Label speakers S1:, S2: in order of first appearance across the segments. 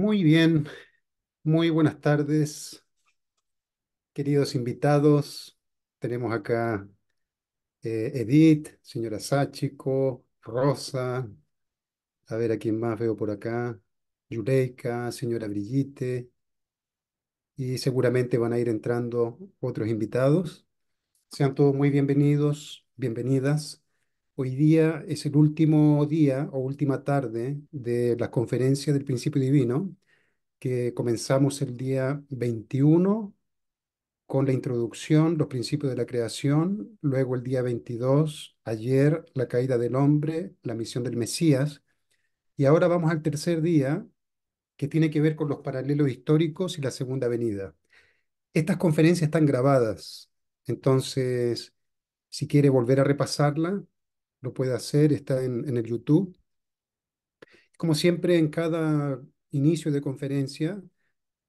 S1: Muy bien, muy buenas tardes, queridos invitados. Tenemos acá eh, Edith, señora Sáchico, Rosa, a ver a quién más veo por acá, Yureika, señora Brillite. y seguramente van a ir entrando otros invitados. Sean todos muy bienvenidos, bienvenidas. Hoy día es el último día o última tarde de las conferencias del principio divino, que comenzamos el día 21 con la introducción, los principios de la creación, luego el día 22, ayer la caída del hombre, la misión del Mesías, y ahora vamos al tercer día, que tiene que ver con los paralelos históricos y la segunda venida. Estas conferencias están grabadas, entonces, si quiere volver a repasarla, lo puede hacer, está en, el YouTube. Como siempre, en cada inicio de conferencia,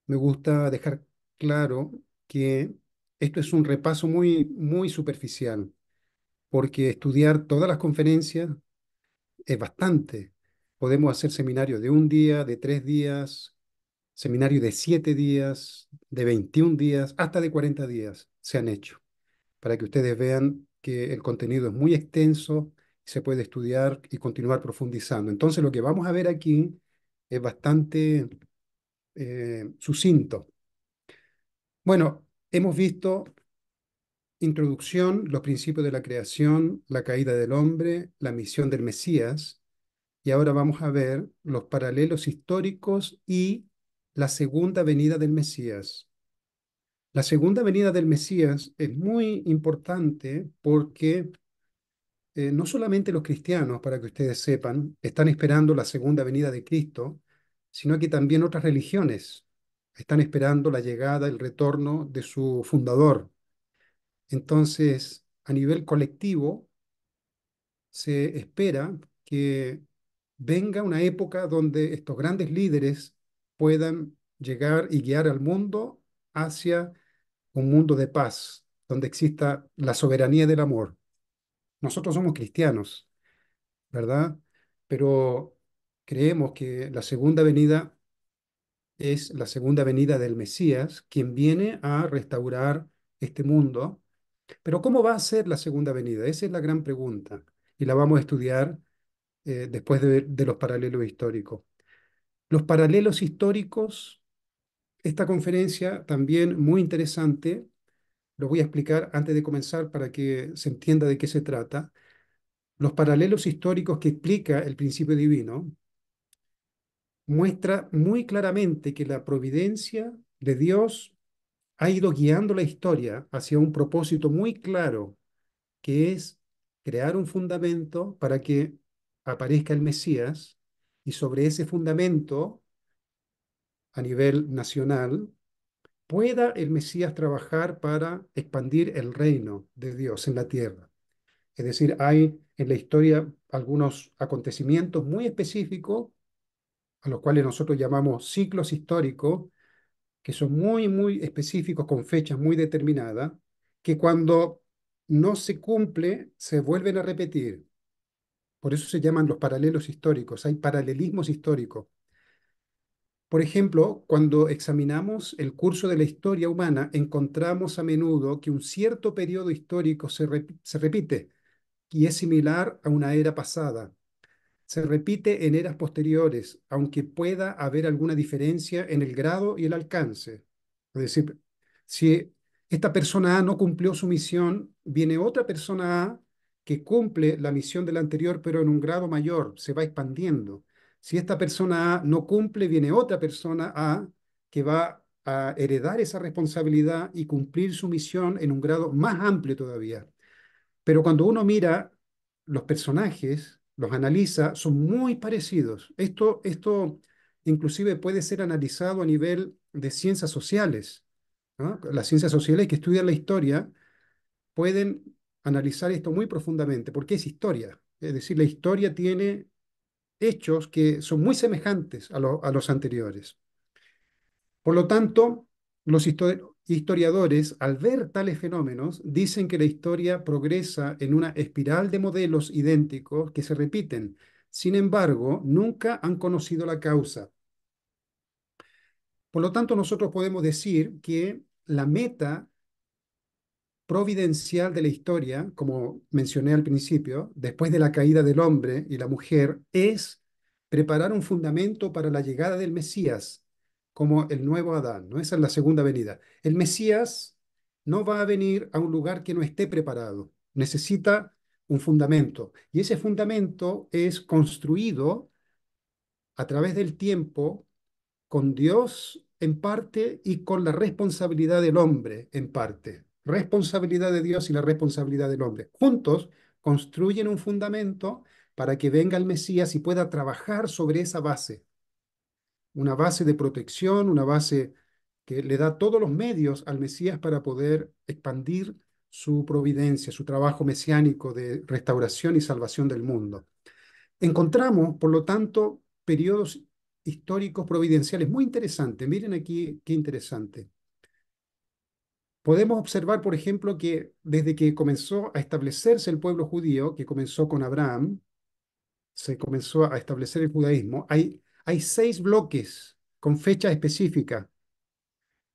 S1: me gusta dejar claro que esto es un repaso muy, muy superficial, porque estudiar todas las conferencias es bastante. Podemos hacer seminarios de un día, de tres días, seminarios de siete días, de 21 días, hasta de 40 días se han hecho, para que ustedes vean que el contenido es muy extenso, se puede estudiar y continuar profundizando. Entonces, lo que vamos a ver aquí es bastante eh, sucinto. Bueno, hemos visto introducción, los principios de la creación, la caída del hombre, la misión del Mesías, y ahora vamos a ver los paralelos históricos y la segunda venida del Mesías. La segunda venida del Mesías es muy importante porque eh, no solamente los cristianos, para que ustedes sepan, están esperando la segunda venida de Cristo, sino que también otras religiones están esperando la llegada, el retorno de su fundador. Entonces, a nivel colectivo, se espera que venga una época donde estos grandes líderes puedan llegar y guiar al mundo hacia un mundo de paz, donde exista la soberanía del amor. Nosotros somos cristianos, ¿verdad? Pero creemos que la segunda venida es la segunda venida del Mesías, quien viene a restaurar este mundo. Pero ¿cómo va a ser la segunda venida? Esa es la gran pregunta y la vamos a estudiar eh, después de, de los paralelos históricos. Los paralelos históricos, esta conferencia también muy interesante lo voy a explicar antes de comenzar para que se entienda de qué se trata. Los paralelos históricos que explica el principio divino muestra muy claramente que la providencia de Dios ha ido guiando la historia hacia un propósito muy claro, que es crear un fundamento para que aparezca el Mesías y sobre ese fundamento a nivel nacional pueda el Mesías trabajar para expandir el reino de Dios en la tierra. Es decir, hay en la historia algunos acontecimientos muy específicos, a los cuales nosotros llamamos ciclos históricos, que son muy, muy específicos, con fechas muy determinadas, que cuando no se cumple, se vuelven a repetir. Por eso se llaman los paralelos históricos, hay paralelismos históricos. Por ejemplo, cuando examinamos el curso de la historia humana, encontramos a menudo que un cierto periodo histórico se, repite y es similar a una era pasada. Se repite en eras posteriores, aunque pueda haber alguna diferencia en el grado y el alcance. Es decir, si esta persona A no cumplió su misión, viene otra persona A que cumple la misión de la anterior, pero en un grado mayor, se va expandiendo. Si esta persona A no cumple, viene otra persona A que va a heredar esa responsabilidad y cumplir su misión en un grado más amplio todavía. Pero cuando uno mira los personajes, los analiza, son muy parecidos. Esto, esto inclusive puede ser analizado a nivel de ciencias sociales. Las ciencias sociales que estudian la historia pueden analizar esto muy profundamente, porque es historia. Es decir, la historia tiene hechos que son muy semejantes a, los anteriores. Por lo tanto, los historiadores, al ver tales fenómenos, dicen que la historia progresa en una espiral de modelos idénticos que se repiten. Sin embargo, nunca han conocido la causa. Por lo tanto, nosotros podemos decir que la meta providencial de la historia, como mencioné al principio, después de la caída del hombre y la mujer, es preparar un fundamento para la llegada del Mesías, como el nuevo Adán, ¿no? Esa es la segunda venida. El Mesías no va a venir a un lugar que no esté preparado, necesita un fundamento. Y ese fundamento es construido a través del tiempo con Dios en parte y con la responsabilidad del hombre en parte responsabilidad de Dios y la responsabilidad del hombre. Juntos construyen un fundamento para que venga el Mesías y pueda trabajar sobre esa base. Una base de protección, una base que le da todos los medios al Mesías para poder expandir su providencia, su trabajo mesiánico de restauración y salvación del mundo. Encontramos, por lo tanto, periodos históricos providenciales muy interesantes. Miren aquí qué interesante. Podemos observar, por ejemplo, que desde que comenzó a establecerse el pueblo judío, que comenzó con Abraham, se comenzó a establecer el judaísmo, hay, seis bloques con fecha específica.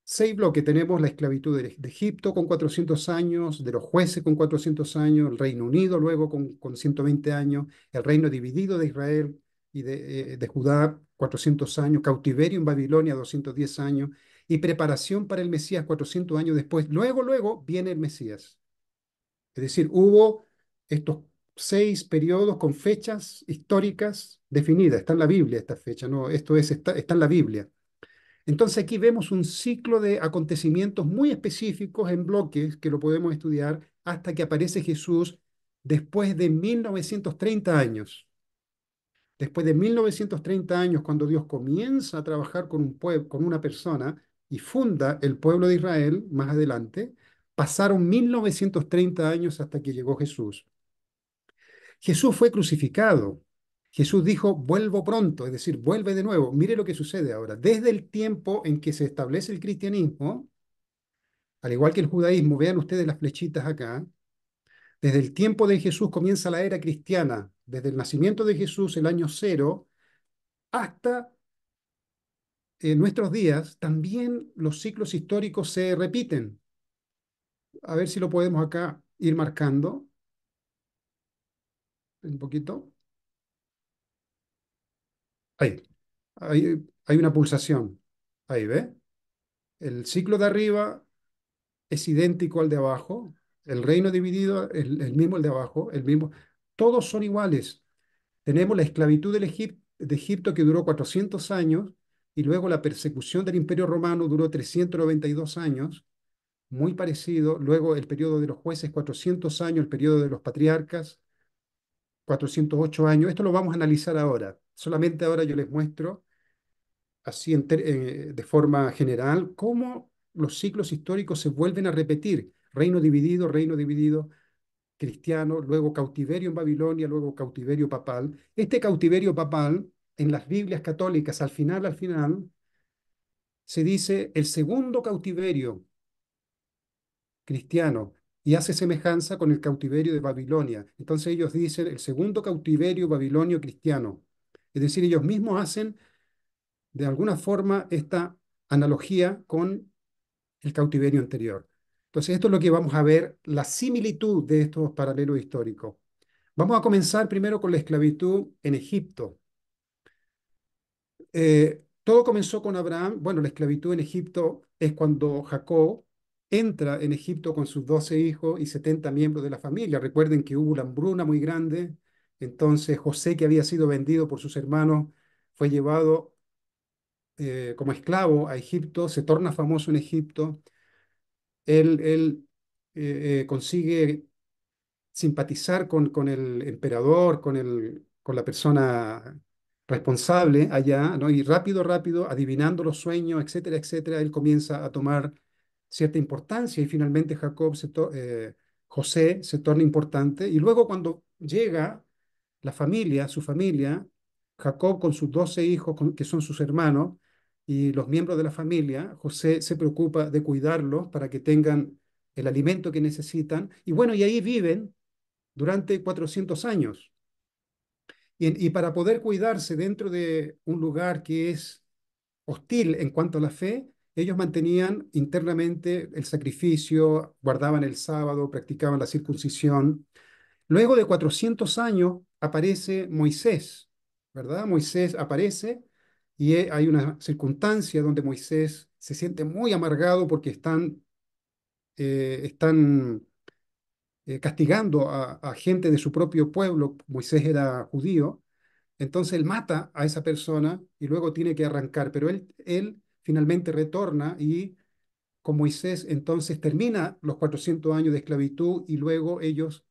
S1: Seis bloques. Tenemos la esclavitud de, Egipto con 400 años, de los jueces con 400 años, el Reino Unido luego con, 120 años, el reino dividido de Israel y de, eh, de Judá 400 años, cautiverio en Babilonia 210 años, y preparación para el Mesías 400 años después. Luego, luego viene el Mesías. Es decir, hubo estos seis periodos con fechas históricas definidas. Está en la Biblia esta fecha, ¿no? Esto es, está, está en la Biblia. Entonces aquí vemos un ciclo de acontecimientos muy específicos en bloques que lo podemos estudiar hasta que aparece Jesús después de 1930 años. Después de 1930 años, cuando Dios comienza a trabajar con, un pueblo, con una persona, y funda el pueblo de Israel más adelante, pasaron 1930 años hasta que llegó Jesús. Jesús fue crucificado. Jesús dijo, vuelvo pronto, es decir, vuelve de nuevo. Mire lo que sucede ahora. Desde el tiempo en que se establece el cristianismo, al igual que el judaísmo, vean ustedes las flechitas acá, desde el tiempo de Jesús comienza la era cristiana, desde el nacimiento de Jesús, el año cero, hasta en eh, nuestros días también los ciclos históricos se repiten. A ver si lo podemos acá ir marcando. Un poquito. Ahí. hay una pulsación. Ahí ve. El ciclo de arriba es idéntico al de abajo. El reino dividido es el, mismo el de abajo, el mismo. Todos son iguales. Tenemos la esclavitud de Egipto que duró 400 años y luego la persecución del Imperio Romano duró 392 años, muy parecido, luego el periodo de los jueces, 400 años, el periodo de los patriarcas, 408 años. Esto lo vamos a analizar ahora. Solamente ahora yo les muestro, así eh, de forma general, cómo los ciclos históricos se vuelven a repetir. Reino dividido, reino dividido, cristiano, luego cautiverio en Babilonia, luego cautiverio papal. Este cautiverio papal en las Biblias católicas, al final, al final, se dice el segundo cautiverio cristiano y hace semejanza con el cautiverio de Babilonia. Entonces ellos dicen el segundo cautiverio babilonio cristiano. Es decir, ellos mismos hacen de alguna forma esta analogía con el cautiverio anterior. Entonces esto es lo que vamos a ver, la similitud de estos paralelos históricos. Vamos a comenzar primero con la esclavitud en Egipto. Eh, todo comenzó con Abraham. Bueno, la esclavitud en Egipto es cuando Jacob entra en Egipto con sus doce hijos y 70 miembros de la familia. Recuerden que hubo una hambruna muy grande. Entonces José, que había sido vendido por sus hermanos, fue llevado eh, como esclavo a Egipto, se torna famoso en Egipto. Él, eh, consigue simpatizar con, el emperador, con, con la persona responsable allá, ¿no? Y rápido, rápido, adivinando los sueños, etcétera, etcétera, él comienza a tomar cierta importancia y finalmente Jacob se eh, José se torna importante. Y luego cuando llega la familia, su familia, Jacob con sus doce hijos, que son sus hermanos, y los miembros de la familia, José se preocupa de cuidarlos para que tengan el alimento que necesitan. Y bueno, y ahí viven durante 400 años. Y, para poder cuidarse dentro de un lugar que es hostil en cuanto a la fe, ellos mantenían internamente el sacrificio, guardaban el sábado, practicaban la circuncisión. Luego de 400 años aparece Moisés, ¿verdad? Moisés aparece y e, hay una circunstancia donde Moisés se siente muy amargado porque están, eh, están eh, castigando a, gente de su propio pueblo, Moisés era judío, entonces él mata a esa persona y luego tiene que arrancar, pero él, él finalmente retorna y con Moisés entonces termina los 400 años de esclavitud y luego ellos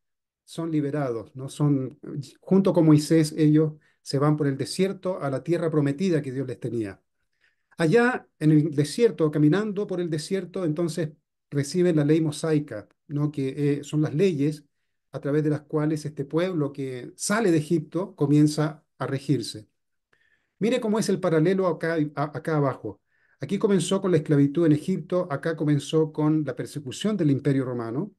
S1: son liberados, ¿no? Son, junto con Moisés ellos se van por el desierto a la tierra prometida que Dios les tenía. Allá en el desierto, caminando por el desierto, entonces reciben la ley mosaica, ¿no? que eh, son las leyes a través de las cuales este pueblo que sale de Egipto comienza a regirse. Mire cómo es el paralelo acá, acá abajo. Aquí comenzó con la esclavitud en Egipto, acá comenzó con la persecución del imperio romano.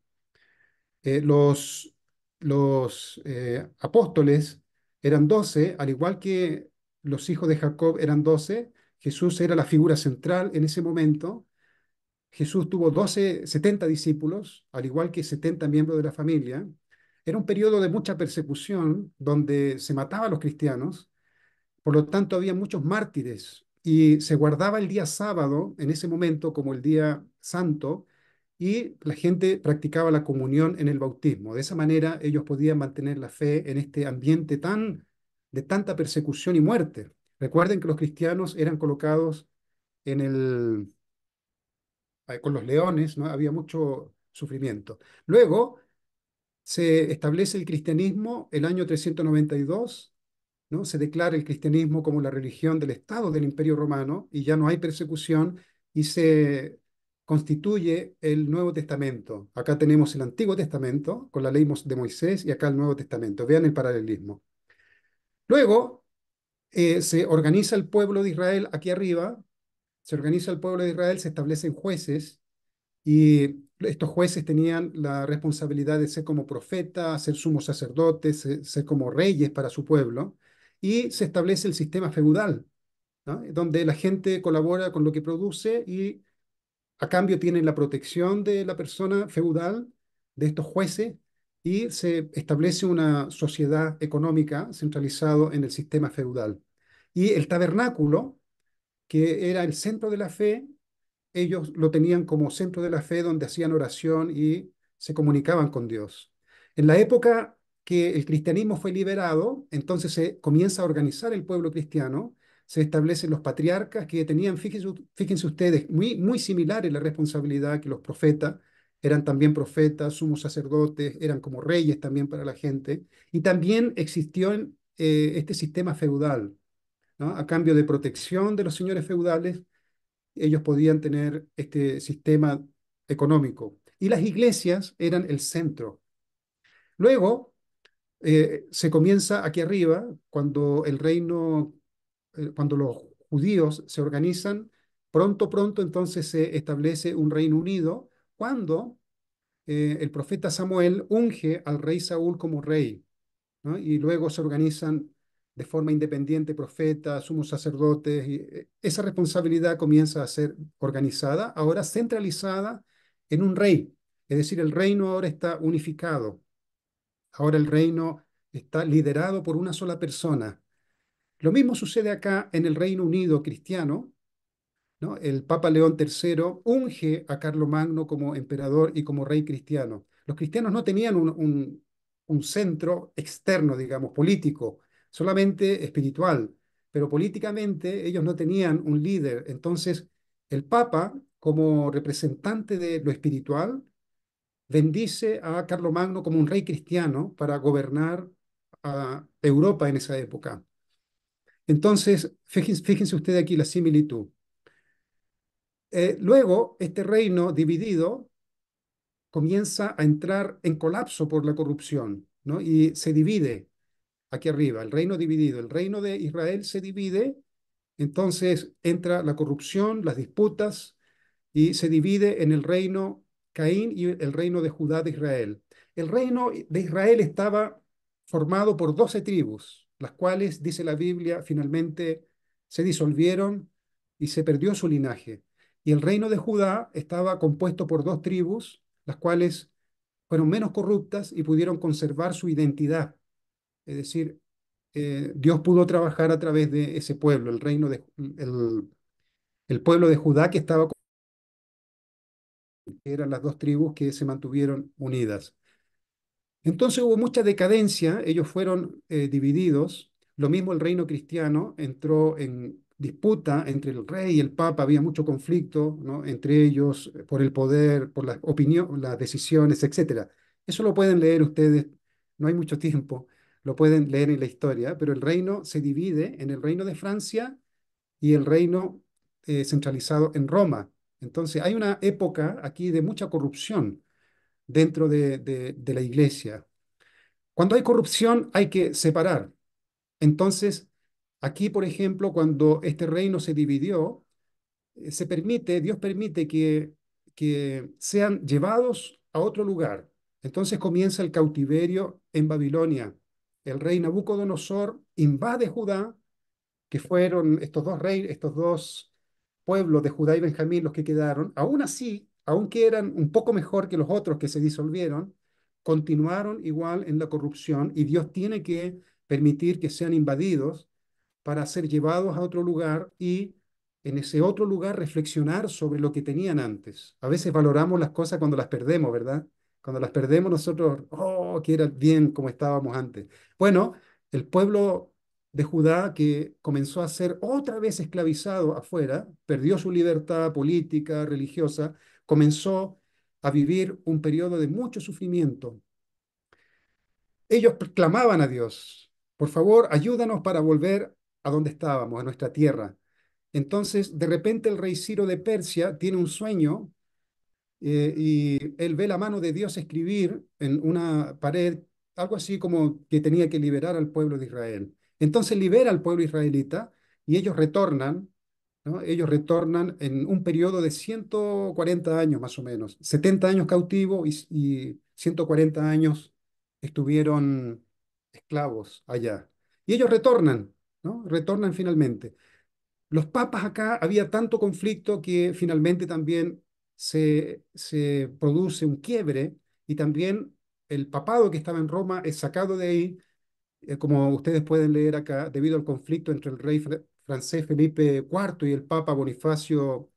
S1: Eh, los los eh, apóstoles eran doce, al igual que los hijos de Jacob eran doce, Jesús era la figura central en ese momento, Jesús tuvo 12, 70 discípulos, al igual que 70 miembros de la familia. Era un periodo de mucha persecución donde se mataba a los cristianos, por lo tanto había muchos mártires y se guardaba el día sábado en ese momento como el día santo y la gente practicaba la comunión en el bautismo. De esa manera ellos podían mantener la fe en este ambiente tan de tanta persecución y muerte. Recuerden que los cristianos eran colocados en el eh, con los leones, ¿no? había mucho sufrimiento. Luego se establece el cristianismo el año 392, ¿no? se declara el cristianismo como la religión del Estado del Imperio Romano y ya no hay persecución y se constituye el Nuevo Testamento. Acá tenemos el Antiguo Testamento con la ley de Moisés y acá el Nuevo Testamento. Vean el paralelismo. Luego eh, se organiza el pueblo de Israel aquí arriba se organiza el pueblo de Israel, se establecen jueces y estos jueces tenían la responsabilidad de ser como profetas, ser sumo sacerdotes, ser, como reyes para su pueblo y se establece el sistema feudal, donde la gente colabora con lo que produce y a cambio tienen la protección de la persona feudal, de estos jueces, y se establece una sociedad económica centralizado en el sistema feudal. Y el tabernáculo que era el centro de la fe, ellos lo tenían como centro de la fe donde hacían oración y se comunicaban con Dios. En la época que el cristianismo fue liberado, entonces se comienza a organizar el pueblo cristiano, se establecen los patriarcas que tenían, fíjense, fíjense ustedes, muy, muy similares la responsabilidad que los profetas, eran también profetas, sumos sacerdotes, eran como reyes también para la gente, y también existió eh, este sistema feudal, a cambio de protección de los señores feudales, ellos podían tener este sistema económico. Y las iglesias eran el centro. Luego, eh, se comienza aquí arriba, cuando el reino, eh, cuando los judíos se organizan, pronto, pronto entonces se establece un reino unido, cuando eh, el profeta Samuel unge al rey Saúl como rey, y luego se organizan de forma independiente profeta, sumo sacerdotes. Eh, esa responsabilidad comienza a ser organizada, ahora centralizada en un rey. Es decir, el reino ahora está unificado. Ahora el reino está liderado por una sola persona. Lo mismo sucede acá en el Reino Unido cristiano. ¿no? El Papa León III unge a Carlomagno como emperador y como rey cristiano. Los cristianos no tenían un centro externo, digamos, político solamente espiritual, pero políticamente ellos no tenían un líder. Entonces, el Papa, como representante de lo espiritual, bendice a Carlomagno como un rey cristiano para gobernar a Europa en esa época. Entonces, fíjense, ustedes aquí la similitud. Eh, luego, este reino dividido comienza a entrar en colapso por la corrupción, ¿no? Y se divide aquí arriba, el reino dividido. El reino de Israel se divide, entonces entra la corrupción, las disputas, y se divide en el reino Caín y el reino de Judá de Israel. El reino de Israel estaba formado por doce tribus, las cuales, dice la Biblia, finalmente se disolvieron y se perdió su linaje. Y el reino de Judá estaba compuesto por dos tribus, las cuales fueron menos corruptas y pudieron conservar su identidad. Es decir, eh, Dios pudo trabajar a través de ese pueblo, el reino de el, pueblo de Judá que estaba que eran las dos tribus que se mantuvieron unidas. Entonces hubo mucha decadencia, ellos fueron eh, divididos, lo mismo el reino cristiano entró en disputa entre el rey y el papa, había mucho conflicto ¿no? entre ellos eh, por el poder, por las opiniones, las decisiones, etc. Eso lo pueden leer ustedes, no hay mucho tiempo lo pueden leer en la historia, pero el reino se divide en el reino de Francia y el reino eh, centralizado en Roma. Entonces hay una época aquí de mucha corrupción dentro de, la iglesia. Cuando hay corrupción hay que separar. Entonces, aquí, por ejemplo, cuando este reino se dividió, eh, se permite, Dios permite que, que sean llevados a otro lugar. Entonces comienza el cautiverio en Babilonia el rey Nabucodonosor invade Judá, que fueron estos dos reyes, estos dos pueblos de Judá y Benjamín los que quedaron, aún así, aunque eran un poco mejor que los otros que se disolvieron, continuaron igual en la corrupción y Dios tiene que permitir que sean invadidos para ser llevados a otro lugar y en ese otro lugar reflexionar sobre lo que tenían antes. A veces valoramos las cosas cuando las perdemos, ¿verdad? Cuando las perdemos nosotros, oh, que era bien como estábamos antes. Bueno, el pueblo de Judá que comenzó a ser otra vez esclavizado afuera, perdió su libertad política, religiosa, comenzó a vivir un periodo de mucho sufrimiento. Ellos clamaban a Dios, por favor, ayúdanos para volver a donde estábamos, a nuestra tierra. Entonces, de repente el rey Ciro de Persia tiene un sueño eh, y él ve la mano de Dios escribir en una pared algo así como que tenía que liberar al pueblo de Israel. Entonces libera al pueblo israelita y ellos retornan, ¿no? ellos retornan en un periodo de 140 años más o menos, 70 años cautivo y, 140 años estuvieron esclavos allá. Y ellos retornan, ¿no? retornan finalmente. Los papas acá había tanto conflicto que finalmente también se, se produce un quiebre y también el papado que estaba en Roma es sacado de ahí, eh, como ustedes pueden leer acá, debido al conflicto entre el rey francés Felipe IV y el papa Bonifacio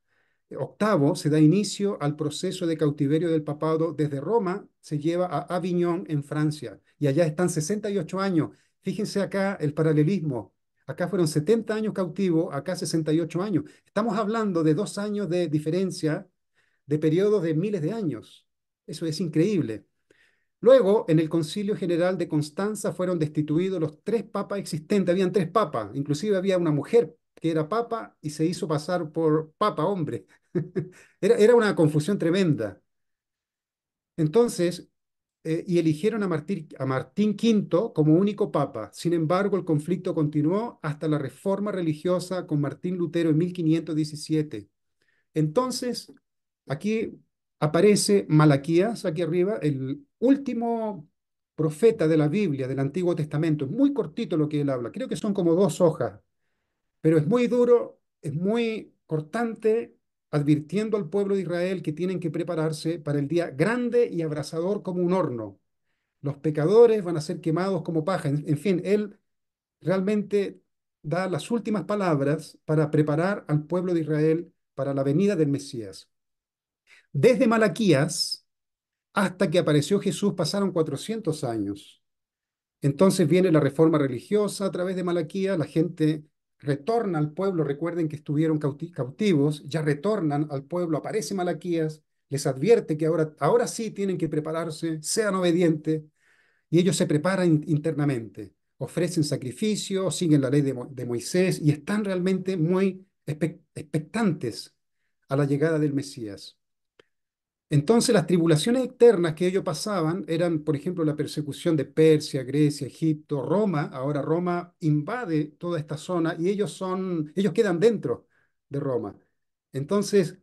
S1: eh, VIII, se da inicio al proceso de cautiverio del papado desde Roma, se lleva a Avignon en Francia, y allá están 68 años. Fíjense acá el paralelismo. Acá fueron 70 años cautivo, acá 68 años. Estamos hablando de dos años de diferencia de periodos de miles de años. Eso es increíble. Luego, en el Concilio General de Constanza fueron destituidos los tres papas existentes. Habían tres papas, inclusive había una mujer que era papa y se hizo pasar por papa hombre. era, una confusión tremenda. Entonces, eh, y eligieron a, Martín, a Martín V como único papa. Sin embargo, el conflicto continuó hasta la reforma religiosa con Martín Lutero en 1517. Entonces, Aquí aparece Malaquías, aquí arriba, el último profeta de la Biblia, del Antiguo Testamento. Es muy cortito lo que él habla, creo que son como dos hojas, pero es muy duro, es muy cortante, advirtiendo al pueblo de Israel que tienen que prepararse para el día grande y abrasador como un horno. Los pecadores van a ser quemados como paja. en fin, él realmente da las últimas palabras para preparar al pueblo de Israel para la venida del Mesías. Desde Malaquías hasta que apareció Jesús pasaron 400 años. Entonces viene la reforma religiosa a través de Malaquías, la gente retorna al pueblo, recuerden que estuvieron cautivos, ya retornan al pueblo, aparece Malaquías, les advierte que ahora, ahora sí tienen que prepararse, sean obedientes, y ellos se preparan internamente, ofrecen sacrificio, siguen la ley de, Moisés y están realmente muy expectantes a la llegada del Mesías. Entonces las tribulaciones externas que ellos pasaban eran, por ejemplo, la persecución de Persia, Grecia, Egipto, Roma. Ahora Roma invade toda esta zona y ellos son, ellos quedan dentro de Roma. Entonces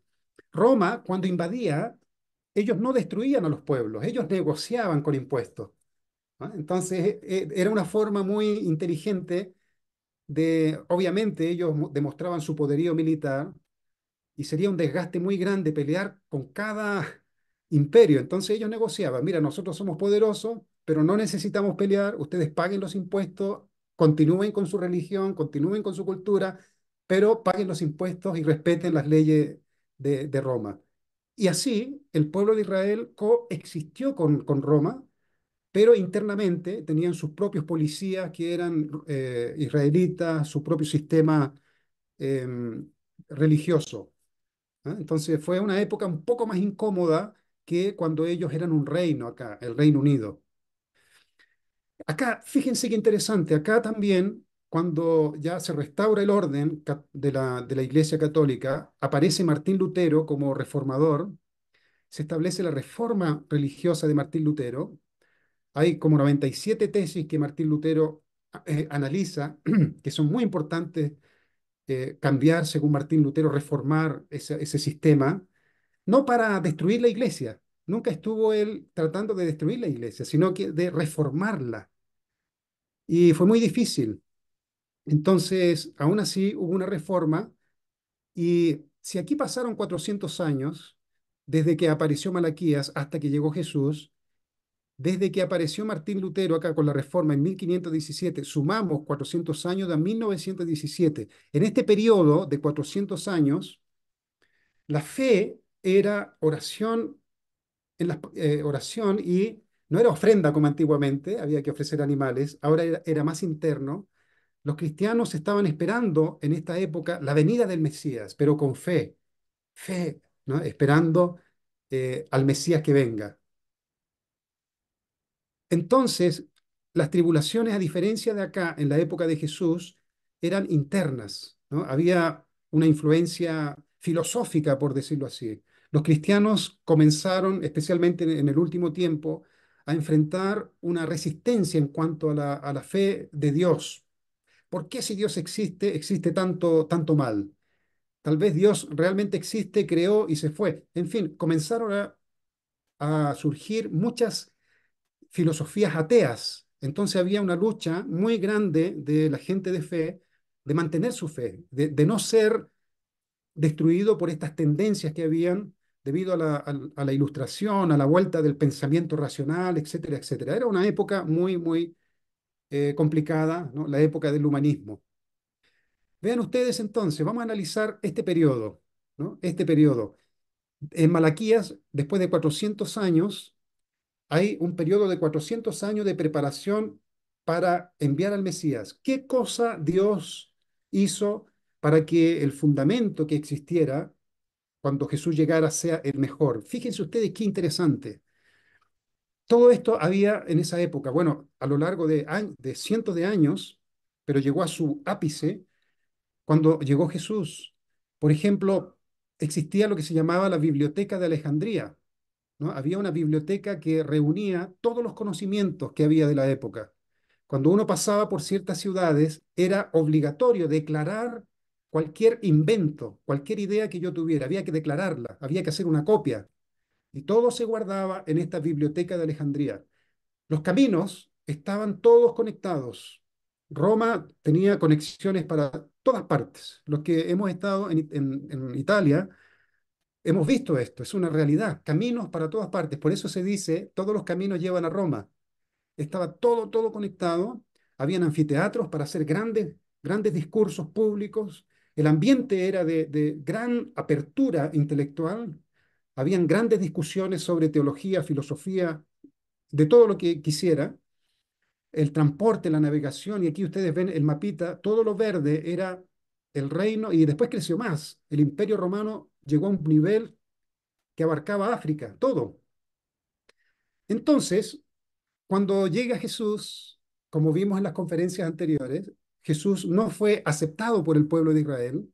S1: Roma cuando invadía, ellos no destruían a los pueblos, ellos negociaban con impuestos. Entonces eh, eh, era una forma muy inteligente de, obviamente ellos demostraban su poderío militar y sería un desgaste muy grande pelear con cada imperio. Entonces ellos negociaban, mira, nosotros somos poderosos, pero no necesitamos pelear, ustedes paguen los impuestos, continúen con su religión, continúen con su cultura, pero paguen los impuestos y respeten las leyes de, Roma. Y así el pueblo de Israel coexistió con, con Roma, pero internamente tenían sus propios policías que eran eh, israelitas, su propio sistema em, religioso. ¿ah? Entonces fue una época un poco más incómoda que cuando ellos eran un reino acá, el Reino Unido. Acá, fíjense qué interesante, acá también cuando ya se restaura el orden de la, Iglesia Católica, aparece Martín Lutero como reformador, se establece la reforma religiosa de Martín Lutero, hay como 97 tesis que Martín Lutero eh, analiza, que son muy importantes eh, cambiar, según Martín Lutero, reformar ese, ese sistema, no para destruir la iglesia, nunca estuvo él tratando de destruir la iglesia, sino que de reformarla. Y fue muy difícil. Entonces, aún así hubo una reforma y si aquí pasaron 400 años, desde que apareció Malaquías hasta que llegó Jesús, desde que apareció Martín Lutero acá con la reforma en 1517, sumamos 400 años de 1917. En este periodo de 400 años, la fe era oración, en la, eh, oración y no era ofrenda como antiguamente, había que ofrecer animales, ahora era, más interno. Los cristianos estaban esperando en esta época la venida del Mesías, pero con fe, fe, esperando eh, al Mesías que venga. Entonces, las tribulaciones, a diferencia de acá, en la época de Jesús, eran internas, ¿no? Había una influencia filosófica, por decirlo así. Los cristianos comenzaron, especialmente en el último tiempo, a enfrentar una resistencia en cuanto a la, fe de Dios. ¿Por qué si Dios existe, existe tanto, tanto mal? Tal vez Dios realmente existe, creó y se fue. En fin, comenzaron a surgir muchas filosofías ateas. Entonces había una lucha muy grande de la gente de fe de mantener su fe, de, no ser destruido por estas tendencias que habían debido a la, ilustración, a la vuelta del pensamiento racional, etcétera, etcétera. Era una época muy, muy eh, complicada, la época del humanismo. Vean ustedes entonces, vamos a analizar este periodo, ¿no? este periodo. En Malaquías, después de 400 años, hay un periodo de 400 años de preparación para enviar al Mesías. ¿Qué cosa Dios hizo para que el fundamento que existiera cuando Jesús llegara sea el mejor? Fíjense ustedes qué interesante. Todo esto había en esa época, bueno, a lo largo de, de cientos de años, pero llegó a su ápice cuando llegó Jesús. Por ejemplo, existía lo que se llamaba la Biblioteca de Alejandría, había una biblioteca que reunía todos los conocimientos que había de la época. Cuando uno pasaba por ciertas ciudades, era obligatorio declarar cualquier invento, cualquier idea que yo tuviera, había que declararla, había que hacer una copia. Y todo se guardaba en esta biblioteca de Alejandría. Los caminos estaban todos conectados. Roma tenía conexiones para todas partes. Los que hemos estado en Italia, Hemos visto esto, es una realidad, caminos para todas partes, por eso se dice, todos los caminos llevan a Roma. Estaba todo, todo conectado, habían anfiteatros para hacer grandes, grandes discursos públicos, el ambiente era de, de gran apertura intelectual, habían grandes discusiones sobre teología, filosofía, de todo lo que quisiera, el transporte, la navegación, y aquí ustedes ven el mapita, todo lo verde era el reino y después creció más. El imperio romano llegó a un nivel que abarcaba África, todo. Entonces, cuando llega Jesús, como vimos en las conferencias anteriores, Jesús no fue aceptado por el pueblo de Israel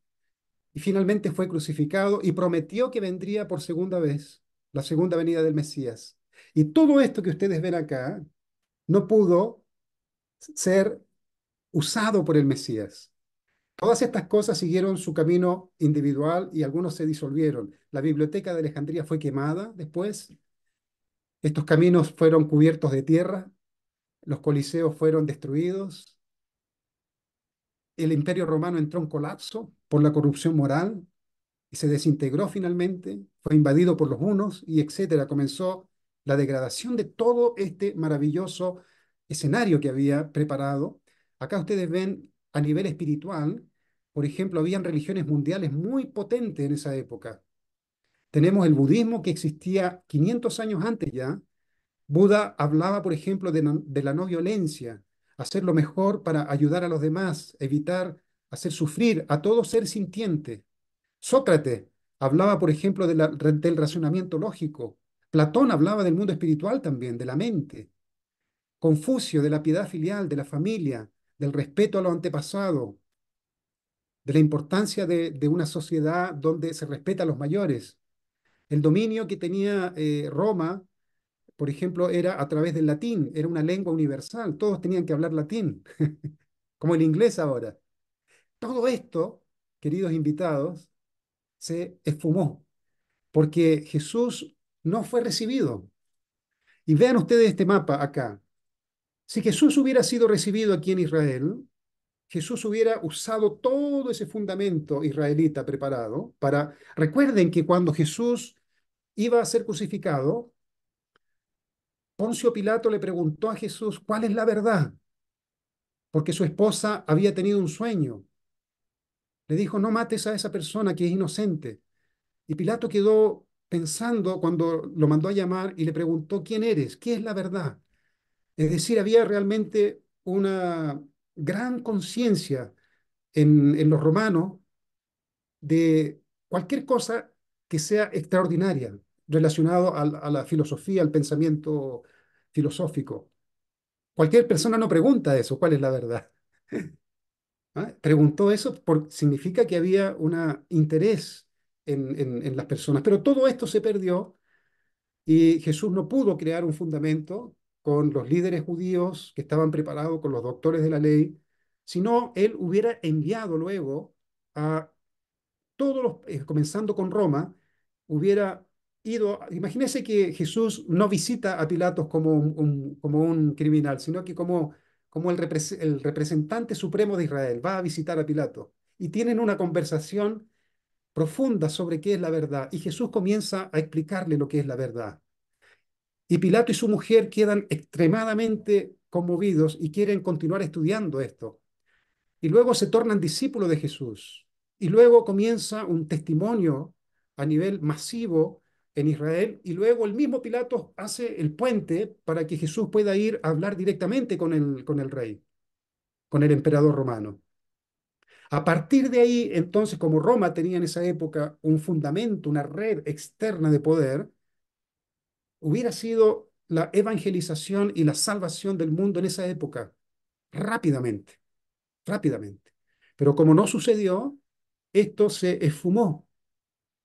S1: y finalmente fue crucificado y prometió que vendría por segunda vez, la segunda venida del Mesías. Y todo esto que ustedes ven acá no pudo ser usado por el Mesías. Todas estas cosas siguieron su camino individual y algunos se disolvieron. La biblioteca de Alejandría fue quemada después. Estos caminos fueron cubiertos de tierra. Los coliseos fueron destruidos. El imperio romano entró en colapso por la corrupción moral y se desintegró finalmente. Fue invadido por los unos, y etcétera. Comenzó la degradación de todo este maravilloso escenario que había preparado. Acá ustedes ven a nivel espiritual por ejemplo, habían religiones mundiales muy potentes en esa época. Tenemos el budismo que existía 500 años antes ya. Buda hablaba, por ejemplo, de, la no violencia, hacer lo mejor para ayudar a los demás, evitar hacer sufrir a todo ser sintiente. Sócrates hablaba, por ejemplo, del racionamiento lógico. Platón hablaba del mundo espiritual también, de la mente. Confucio, de la piedad filial, de la familia, del respeto a lo antepasado, de la importancia de, una sociedad donde se respeta a los mayores. El dominio que tenía eh, Roma, por ejemplo, era a través del latín, era una lengua universal, todos tenían que hablar latín, como el inglés ahora. Todo esto, queridos invitados, se esfumó, porque Jesús no fue recibido. Y vean ustedes este mapa acá. Si Jesús hubiera sido recibido aquí en Israel, Jesús hubiera usado todo ese fundamento israelita preparado para... Recuerden que cuando Jesús iba a ser crucificado, Poncio Pilato le preguntó a Jesús, ¿cuál es la verdad? Porque su esposa había tenido un sueño. Le dijo, no mates a esa persona que es inocente. Y Pilato quedó pensando cuando lo mandó a llamar y le preguntó, ¿quién eres? ¿Qué es la verdad? Es decir, había realmente una gran conciencia en, los romanos de cualquier cosa que sea extraordinaria relacionado a, la filosofía, al pensamiento filosófico. Cualquier persona no pregunta eso, ¿cuál es la verdad? ¿Ah? Preguntó eso, porque significa que había un interés en, las personas, pero todo esto se perdió y Jesús no pudo crear un fundamento con los líderes judíos que estaban preparados, con los doctores de la ley, sino él hubiera enviado luego a todos los, eh, comenzando con Roma, hubiera ido, imagínese que Jesús no visita a Pilatos como un, como un criminal, sino que como, como el, el representante supremo de Israel, va a visitar a Pilato y tienen una conversación profunda sobre qué es la verdad y Jesús comienza a explicarle lo que es la verdad. Y Pilato y su mujer quedan extremadamente conmovidos y quieren continuar estudiando esto. Y luego se tornan discípulos de Jesús. Y luego comienza un testimonio a nivel masivo en Israel. Y luego el mismo Pilato hace el puente para que Jesús pueda ir a hablar directamente con el, con el rey, con el emperador romano. A partir de ahí, entonces, como Roma tenía en esa época un fundamento, una red externa de poder, hubiera sido la evangelización y la salvación del mundo en esa época, rápidamente, rápidamente. Pero como no sucedió, esto se esfumó,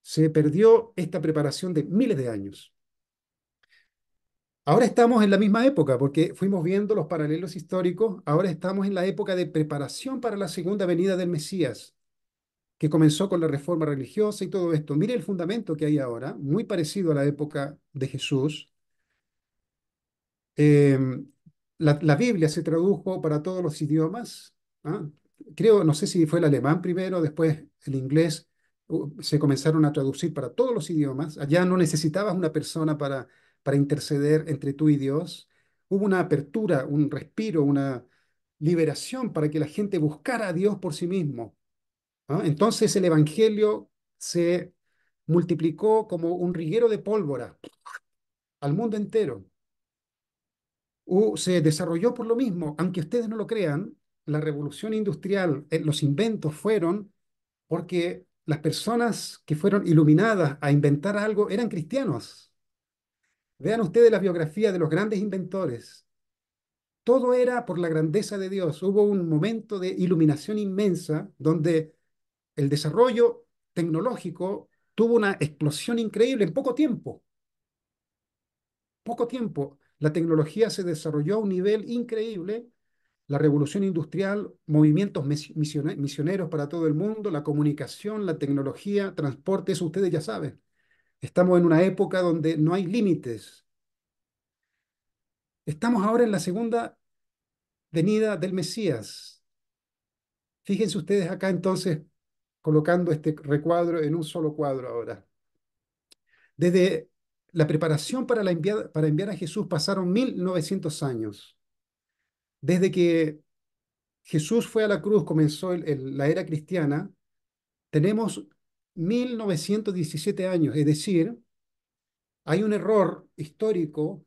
S1: se perdió esta preparación de miles de años. Ahora estamos en la misma época, porque fuimos viendo los paralelos históricos, ahora estamos en la época de preparación para la segunda venida del Mesías que comenzó con la reforma religiosa y todo esto. Mire el fundamento que hay ahora, muy parecido a la época de Jesús. Em, la, Biblia se tradujo para todos los idiomas. ¿ah? Creo, no sé si fue el alemán primero, después el inglés, se comenzaron a traducir para todos los idiomas. Allá no necesitabas una persona para, para interceder entre tú y Dios. Hubo una apertura, un respiro, una liberación para que la gente buscara a Dios por sí mismo. ¿Ah? Entonces el Evangelio se multiplicó como un riguero de pólvora al mundo entero. se desarrolló por lo mismo, aunque ustedes no lo crean, la revolución industrial, eh, los inventos fueron porque las personas que fueron iluminadas a inventar algo eran cristianos. Vean ustedes la biografía de los grandes inventores. Todo era por la grandeza de Dios. Hubo un momento de iluminación inmensa donde el desarrollo tecnológico tuvo una explosión increíble en poco tiempo. Poco tiempo. La tecnología se desarrolló a un nivel increíble. La revolución industrial, movimientos misioneros para todo el mundo, la comunicación, la tecnología, transporte, eso ustedes ya saben. Estamos en una época donde no hay límites. Estamos ahora en la segunda venida del Mesías. Fíjense ustedes acá entonces colocando este recuadro en un solo cuadro ahora. Desde la preparación para, la enviar, para enviar a Jesús pasaron 1900 años. Desde que Jesús fue a la cruz, comenzó la era cristiana, tenemos 1917 años, es decir, hay un error histórico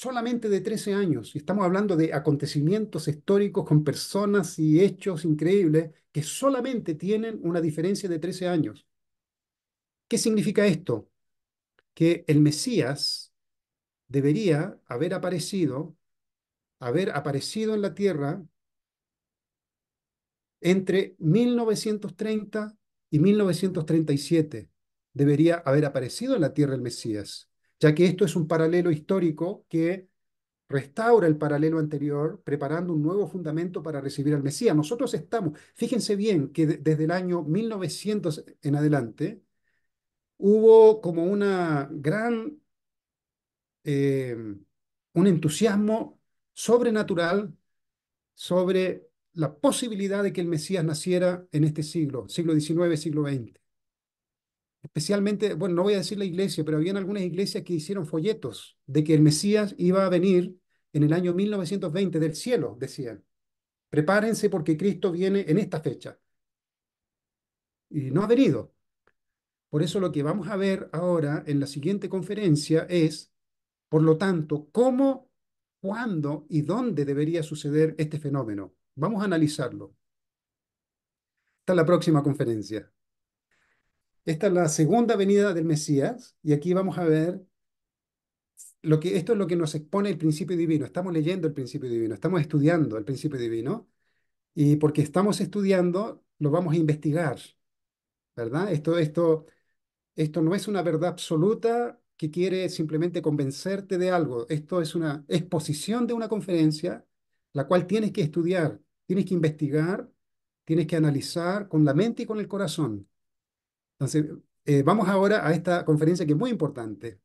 S1: solamente de 13 años. Y estamos hablando de acontecimientos históricos con personas y hechos increíbles que solamente tienen una diferencia de 13 años. ¿Qué significa esto? Que el Mesías debería haber aparecido, haber aparecido en la tierra entre 1930 y 1937. Debería haber aparecido en la tierra el Mesías ya que esto es un paralelo histórico que restaura el paralelo anterior, preparando un nuevo fundamento para recibir al Mesías. Nosotros estamos, fíjense bien que desde el año 1900 en adelante, hubo como una gran, eh, un entusiasmo sobrenatural sobre la posibilidad de que el Mesías naciera en este siglo, siglo XIX, siglo XX especialmente, bueno, no voy a decir la iglesia, pero había algunas iglesias que hicieron folletos de que el Mesías iba a venir en el año 1920 del cielo, decían. Prepárense porque Cristo viene en esta fecha. Y no ha venido. Por eso lo que vamos a ver ahora en la siguiente conferencia es, por lo tanto, cómo, cuándo y dónde debería suceder este fenómeno. Vamos a analizarlo. Hasta la próxima conferencia. Esta es la segunda venida del Mesías y aquí vamos a ver lo que esto es lo que nos expone el principio divino. Estamos leyendo el principio divino, estamos estudiando el principio divino y porque estamos estudiando lo vamos a investigar, ¿verdad? Esto esto esto no es una verdad absoluta que quiere simplemente convencerte de algo. Esto es una exposición de una conferencia la cual tienes que estudiar, tienes que investigar, tienes que analizar con la mente y con el corazón. Entonces, eh, vamos ahora a esta conferencia que es muy importante.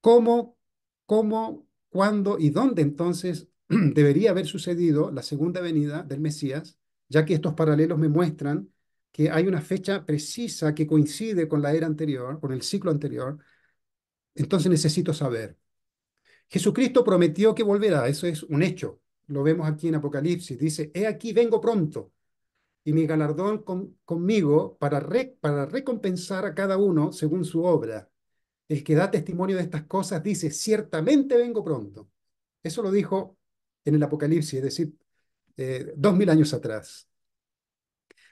S1: ¿Cómo, cómo, cuándo y dónde entonces debería haber sucedido la segunda venida del Mesías, ya que estos paralelos me muestran que hay una fecha precisa que coincide con la era anterior, con el ciclo anterior, entonces necesito saber. Jesucristo prometió que volverá, eso es un hecho. Lo vemos aquí en Apocalipsis, dice, he aquí vengo pronto y mi galardón conmigo para, recompensar a cada uno según su obra. El que da testimonio de estas cosas dice, ciertamente vengo pronto. Eso lo dijo en el Apocalipsis, es decir, eh, dos mil años atrás.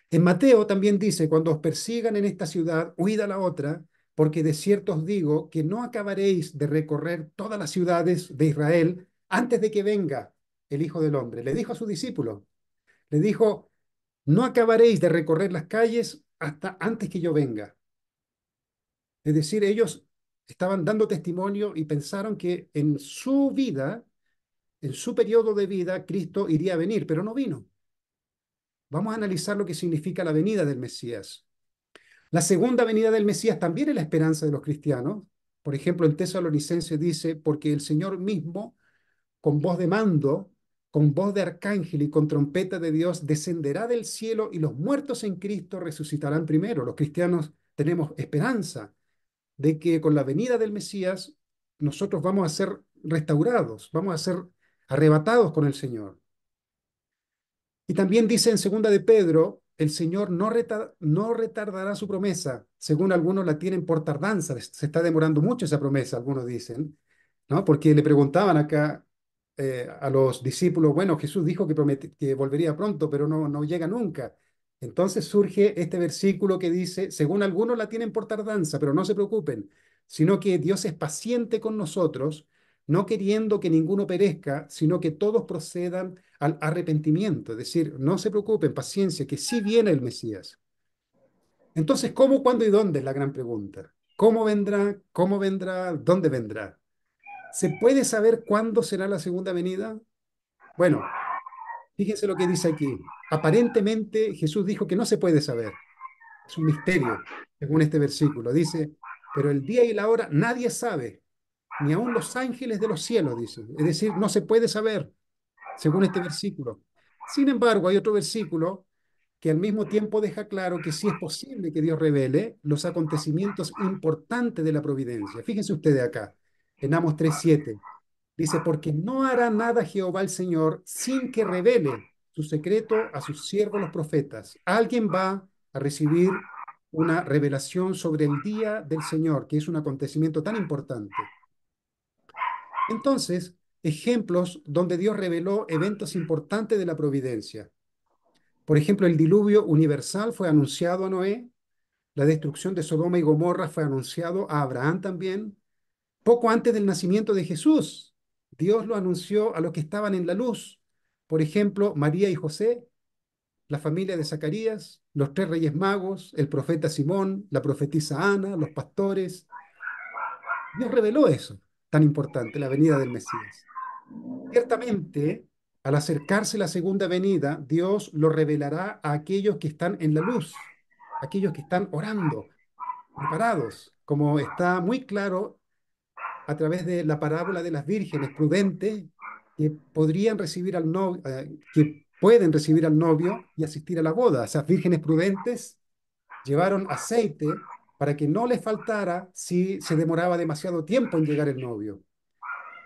S1: En Mateo también dice, cuando os persigan en esta ciudad, huida a la otra, porque de cierto os digo que no acabaréis de recorrer todas las ciudades de Israel antes de que venga el Hijo del Hombre. Le dijo a su discípulo, le dijo, no acabaréis de recorrer las calles hasta antes que yo venga. Es decir, ellos estaban dando testimonio y pensaron que en su vida, en su periodo de vida, Cristo iría a venir, pero no vino. Vamos a analizar lo que significa la venida del Mesías. La segunda venida del Mesías también es la esperanza de los cristianos. Por ejemplo, en Tesalonicense dice, porque el Señor mismo, con voz de mando, con voz de arcángel y con trompeta de Dios, descenderá del cielo y los muertos en Cristo resucitarán primero. Los cristianos tenemos esperanza de que con la venida del Mesías nosotros vamos a ser restaurados, vamos a ser arrebatados con el Señor. Y también dice en segunda de Pedro, el Señor no, no retardará su promesa, según algunos la tienen por tardanza, se está demorando mucho esa promesa, algunos dicen, ¿no? Porque le preguntaban acá eh, a los discípulos, bueno, Jesús dijo que, que volvería pronto, pero no, no llega nunca. Entonces surge este versículo que dice, según algunos la tienen por tardanza, pero no se preocupen, sino que Dios es paciente con nosotros, no queriendo que ninguno perezca, sino que todos procedan al arrepentimiento. Es decir, no se preocupen, paciencia, que sí viene el Mesías. Entonces, ¿cómo, cuándo y dónde es la gran pregunta? ¿Cómo vendrá? ¿Cómo vendrá? ¿Dónde vendrá? ¿Se puede saber cuándo será la segunda venida? Bueno, fíjense lo que dice aquí. Aparentemente Jesús dijo que no se puede saber. Es un misterio, según este versículo. Dice, pero el día y la hora nadie sabe, ni aun los ángeles de los cielos, dice. Es decir, no se puede saber, según este versículo. Sin embargo, hay otro versículo que al mismo tiempo deja claro que sí es posible que Dios revele los acontecimientos importantes de la providencia. Fíjense ustedes acá en Amos 3.7. Dice, porque no hará nada Jehová el Señor sin que revele su secreto a sus siervos los profetas. Alguien va a recibir una revelación sobre el día del Señor, que es un acontecimiento tan importante. Entonces, ejemplos donde Dios reveló eventos importantes de la providencia. Por ejemplo, el diluvio universal fue anunciado a Noé, la destrucción de Sodoma y Gomorra fue anunciado a Abraham también, poco antes del nacimiento de Jesús, Dios lo anunció a los que estaban en la luz. Por ejemplo, María y José, la familia de Zacarías, los tres reyes magos, el profeta Simón, la profetisa Ana, los pastores. Dios reveló eso, tan importante, la venida del Mesías. Ciertamente, al acercarse la segunda venida, Dios lo revelará a aquellos que están en la luz, aquellos que están orando, preparados, como está muy claro a través de la parábola de las vírgenes prudentes que podrían recibir al novio, eh, que pueden recibir al novio y asistir a la boda. Esas vírgenes prudentes llevaron aceite para que no les faltara si se demoraba demasiado tiempo en llegar el novio.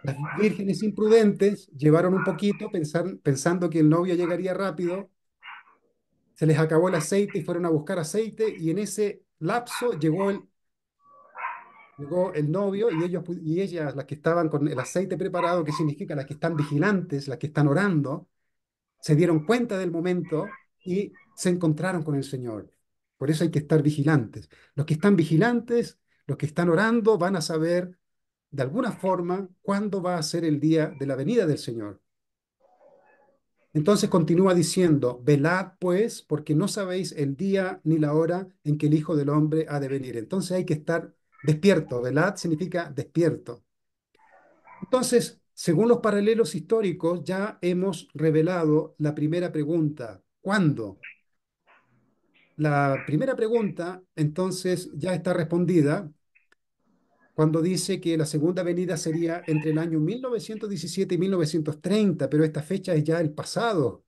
S1: Las vírgenes imprudentes llevaron un poquito pensando que el novio llegaría rápido. Se les acabó el aceite y fueron a buscar aceite y en ese lapso llegó el llegó el novio y, ellos, y ellas, las que estaban con el aceite preparado, que significa las que están vigilantes, las que están orando, se dieron cuenta del momento y se encontraron con el Señor. Por eso hay que estar vigilantes. Los que están vigilantes, los que están orando, van a saber de alguna forma cuándo va a ser el día de la venida del Señor. Entonces continúa diciendo, velad pues, porque no sabéis el día ni la hora en que el Hijo del Hombre ha de venir. Entonces hay que estar Despierto, ¿verdad? significa despierto. Entonces, según los paralelos históricos, ya hemos revelado la primera pregunta, ¿cuándo? La primera pregunta, entonces, ya está respondida cuando dice que la segunda venida sería entre el año 1917 y 1930, pero esta fecha es ya el pasado.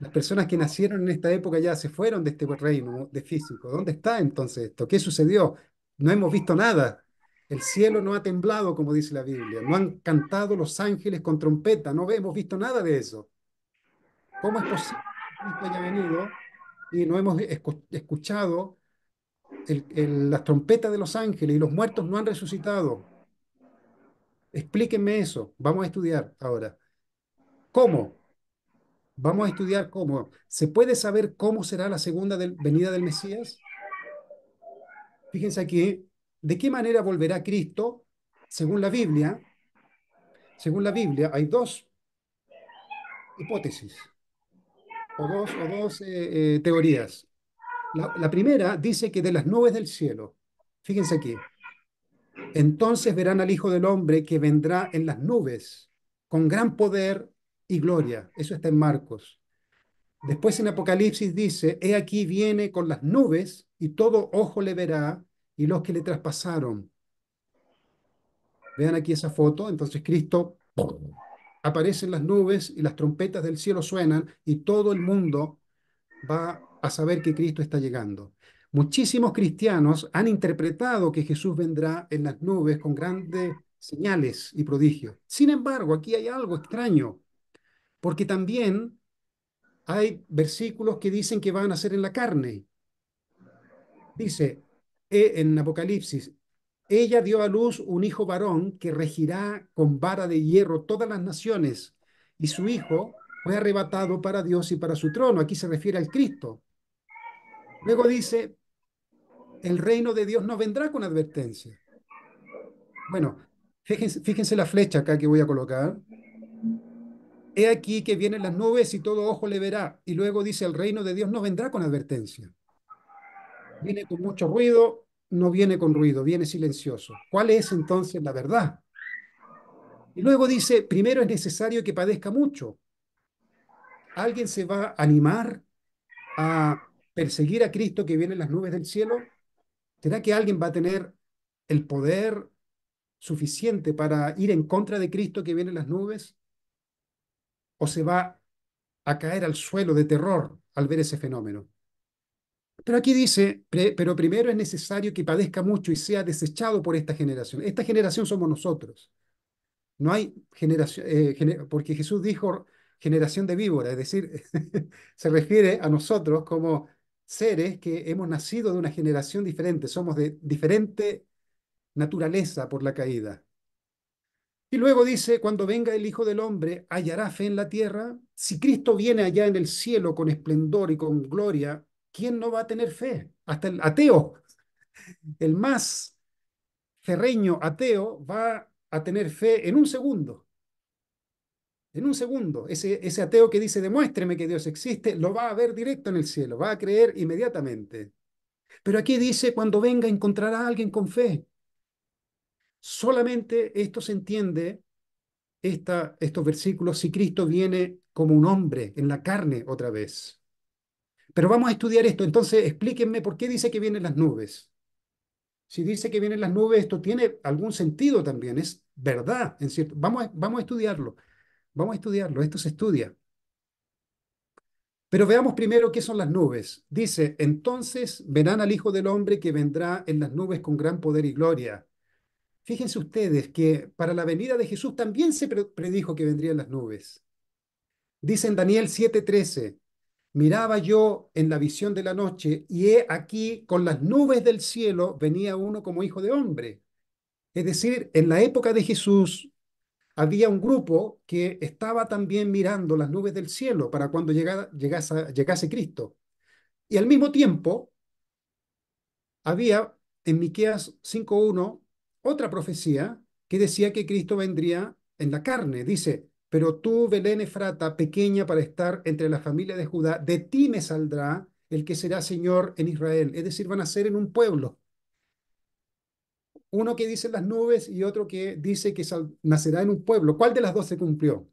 S1: Las personas que nacieron en esta época ya se fueron de este reino de físico. ¿Dónde está entonces esto? ¿Qué sucedió? No hemos visto nada. El cielo no ha temblado, como dice la Biblia. No han cantado los ángeles con trompeta. No hemos visto nada de eso. ¿Cómo es posible que haya venido y no hemos escuchado las trompetas de los ángeles y los muertos no han resucitado? Explíquenme eso. Vamos a estudiar ahora. ¿Cómo? Vamos a estudiar cómo. ¿Se puede saber cómo será la segunda venida del Mesías? fíjense aquí, ¿de qué manera volverá Cristo? Según la Biblia, según la Biblia, hay dos hipótesis o dos, dos eh, eh, teorías. la primera dice que de las nubes del cielo, fíjense aquí, entonces verán al Hijo del Hombre que vendrá en las nubes con gran poder y gloria. Eso está en Marcos. Después en Apocalipsis dice, he aquí viene con las nubes y todo ojo le verá y los que le traspasaron. Vean aquí esa foto, entonces Cristo aparece en las nubes y las trompetas del cielo suenan y todo el mundo va a saber que Cristo está llegando. Muchísimos cristianos han interpretado que Jesús vendrá en las nubes con grandes señales y prodigios. Sin embargo, aquí hay algo extraño, porque también hay versículos que dicen que van a ser en la carne. Dice eh, en Apocalipsis, ella dio a luz un hijo varón que regirá con vara de hierro todas las naciones y su hijo fue arrebatado para Dios y para su trono. Aquí se refiere al Cristo. Luego dice, el reino de Dios no vendrá con advertencia. Bueno, fíjense, fíjense la flecha acá que voy a colocar. He aquí que vienen las nubes y todo ojo le verá. Y luego dice, el reino de Dios no vendrá con advertencia. Viene con mucho ruido, no viene con ruido, viene silencioso. ¿Cuál es entonces la verdad? Y luego dice, primero es necesario que padezca mucho. ¿Alguien se va a animar a perseguir a Cristo que viene en las nubes del cielo? ¿Será que alguien va a tener el poder suficiente para ir en contra de Cristo que viene en las nubes? o se va a caer al suelo de terror al ver ese fenómeno. Pero aquí dice, pero primero es necesario que padezca mucho y sea desechado por esta generación. Esta generación somos nosotros. No hay generación, eh, porque Jesús dijo generación de víbora, es decir, se refiere a nosotros como seres que hemos nacido de una generación diferente, somos de diferente naturaleza por la caída. Y luego dice, cuando venga el Hijo del Hombre, ¿hallará fe en la tierra? Si Cristo viene allá en el cielo con esplendor y con gloria, ¿quién no va a tener fe? Hasta el ateo, el más ferreño ateo, va a tener fe en un segundo. En un segundo, ese, ese ateo que dice, demuéstreme que Dios existe, lo va a ver directo en el cielo, va a creer inmediatamente. Pero aquí dice, cuando venga encontrará a alguien con fe. Solamente esto se entiende, esta, estos versículos, si Cristo viene como un hombre en la carne otra vez. Pero vamos a estudiar esto, entonces explíquenme por qué dice que vienen las nubes. Si dice que vienen las nubes, esto tiene algún sentido también, es verdad, en cierto. Vamos vamos a estudiarlo, vamos a estudiarlo, esto se estudia. Pero veamos primero qué son las nubes. Dice, entonces verán al Hijo del Hombre que vendrá en las nubes con gran poder y gloria. Fíjense ustedes que para la venida de Jesús también se predijo que vendrían las nubes. Dicen en Daniel 7:13, miraba yo en la visión de la noche y he aquí con las nubes del cielo venía uno como hijo de hombre. Es decir, en la época de Jesús había un grupo que estaba también mirando las nubes del cielo para cuando llegase, Cristo. Y al mismo tiempo había en Miqueas 5.1 otra profecía que decía que Cristo vendría en la carne. Dice, pero tú, Belén Efrata, pequeña para estar entre la familia de Judá, de ti me saldrá el que será Señor en Israel. Es decir, van a nacer en un pueblo. Uno que dice las nubes y otro que dice que nacerá en un pueblo. ¿Cuál de las dos se cumplió?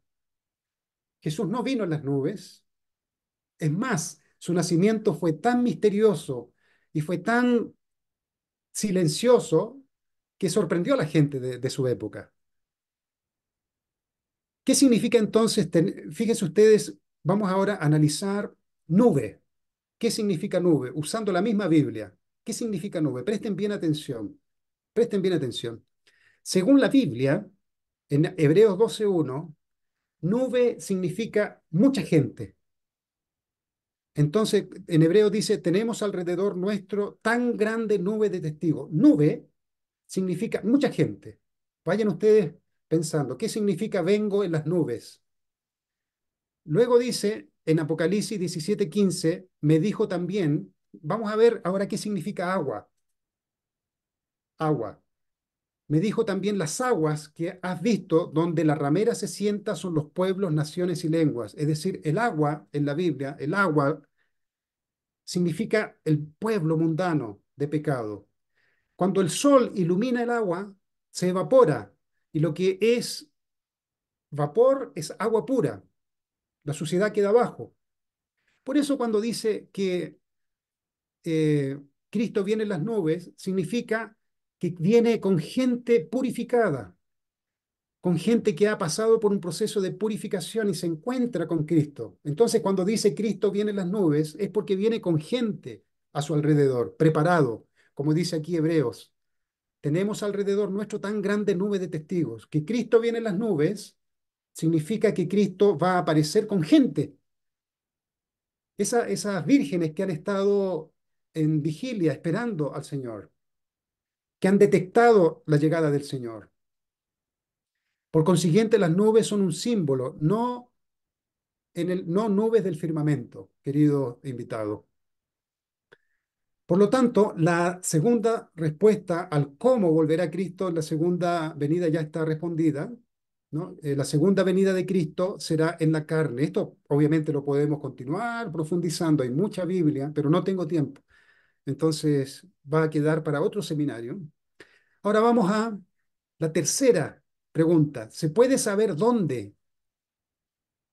S1: Jesús no vino en las nubes. Es más, su nacimiento fue tan misterioso y fue tan silencioso que sorprendió a la gente de, su época. ¿Qué significa entonces, fíjense ustedes, vamos ahora a analizar nube. ¿Qué significa nube? Usando la misma Biblia. ¿Qué significa nube? Presten bien atención. Presten bien atención. Según la Biblia, en Hebreos 12.1, nube significa mucha gente. Entonces, en hebreo dice, tenemos alrededor nuestro tan grande nube de testigos. Nube significa mucha gente. Vayan ustedes pensando, ¿qué significa vengo en las nubes? Luego dice en Apocalipsis 17:15, me dijo también, vamos a ver ahora qué significa agua. Agua. Me dijo también las aguas que has visto donde la ramera se sienta son los pueblos, naciones y lenguas. Es decir, el agua en la Biblia, el agua significa el pueblo mundano de pecado. Cuando el sol ilumina el agua, se evapora y lo que es vapor es agua pura. La suciedad queda abajo. Por eso cuando dice que eh, Cristo viene en las nubes, significa que viene con gente purificada, con gente que ha pasado por un proceso de purificación y se encuentra con Cristo. Entonces, cuando dice Cristo viene en las nubes, es porque viene con gente a su alrededor, preparado, como dice aquí Hebreos, tenemos alrededor nuestro tan grande nube de testigos. Que Cristo viene en las nubes significa que Cristo va a aparecer con gente. esas vírgenes que han estado en vigilia esperando al Señor, que han detectado la llegada del Señor. Por consiguiente, las nubes son un símbolo, no, en el, no nubes del firmamento, querido invitado. Por lo tanto, la segunda respuesta al cómo volverá Cristo en la segunda venida ya está respondida. ¿no? Eh, la segunda venida de Cristo será en la carne. Esto obviamente lo podemos continuar profundizando. Hay mucha Biblia, pero no tengo tiempo. Entonces va a quedar para otro seminario. Ahora vamos a la tercera pregunta. ¿Se puede saber dónde?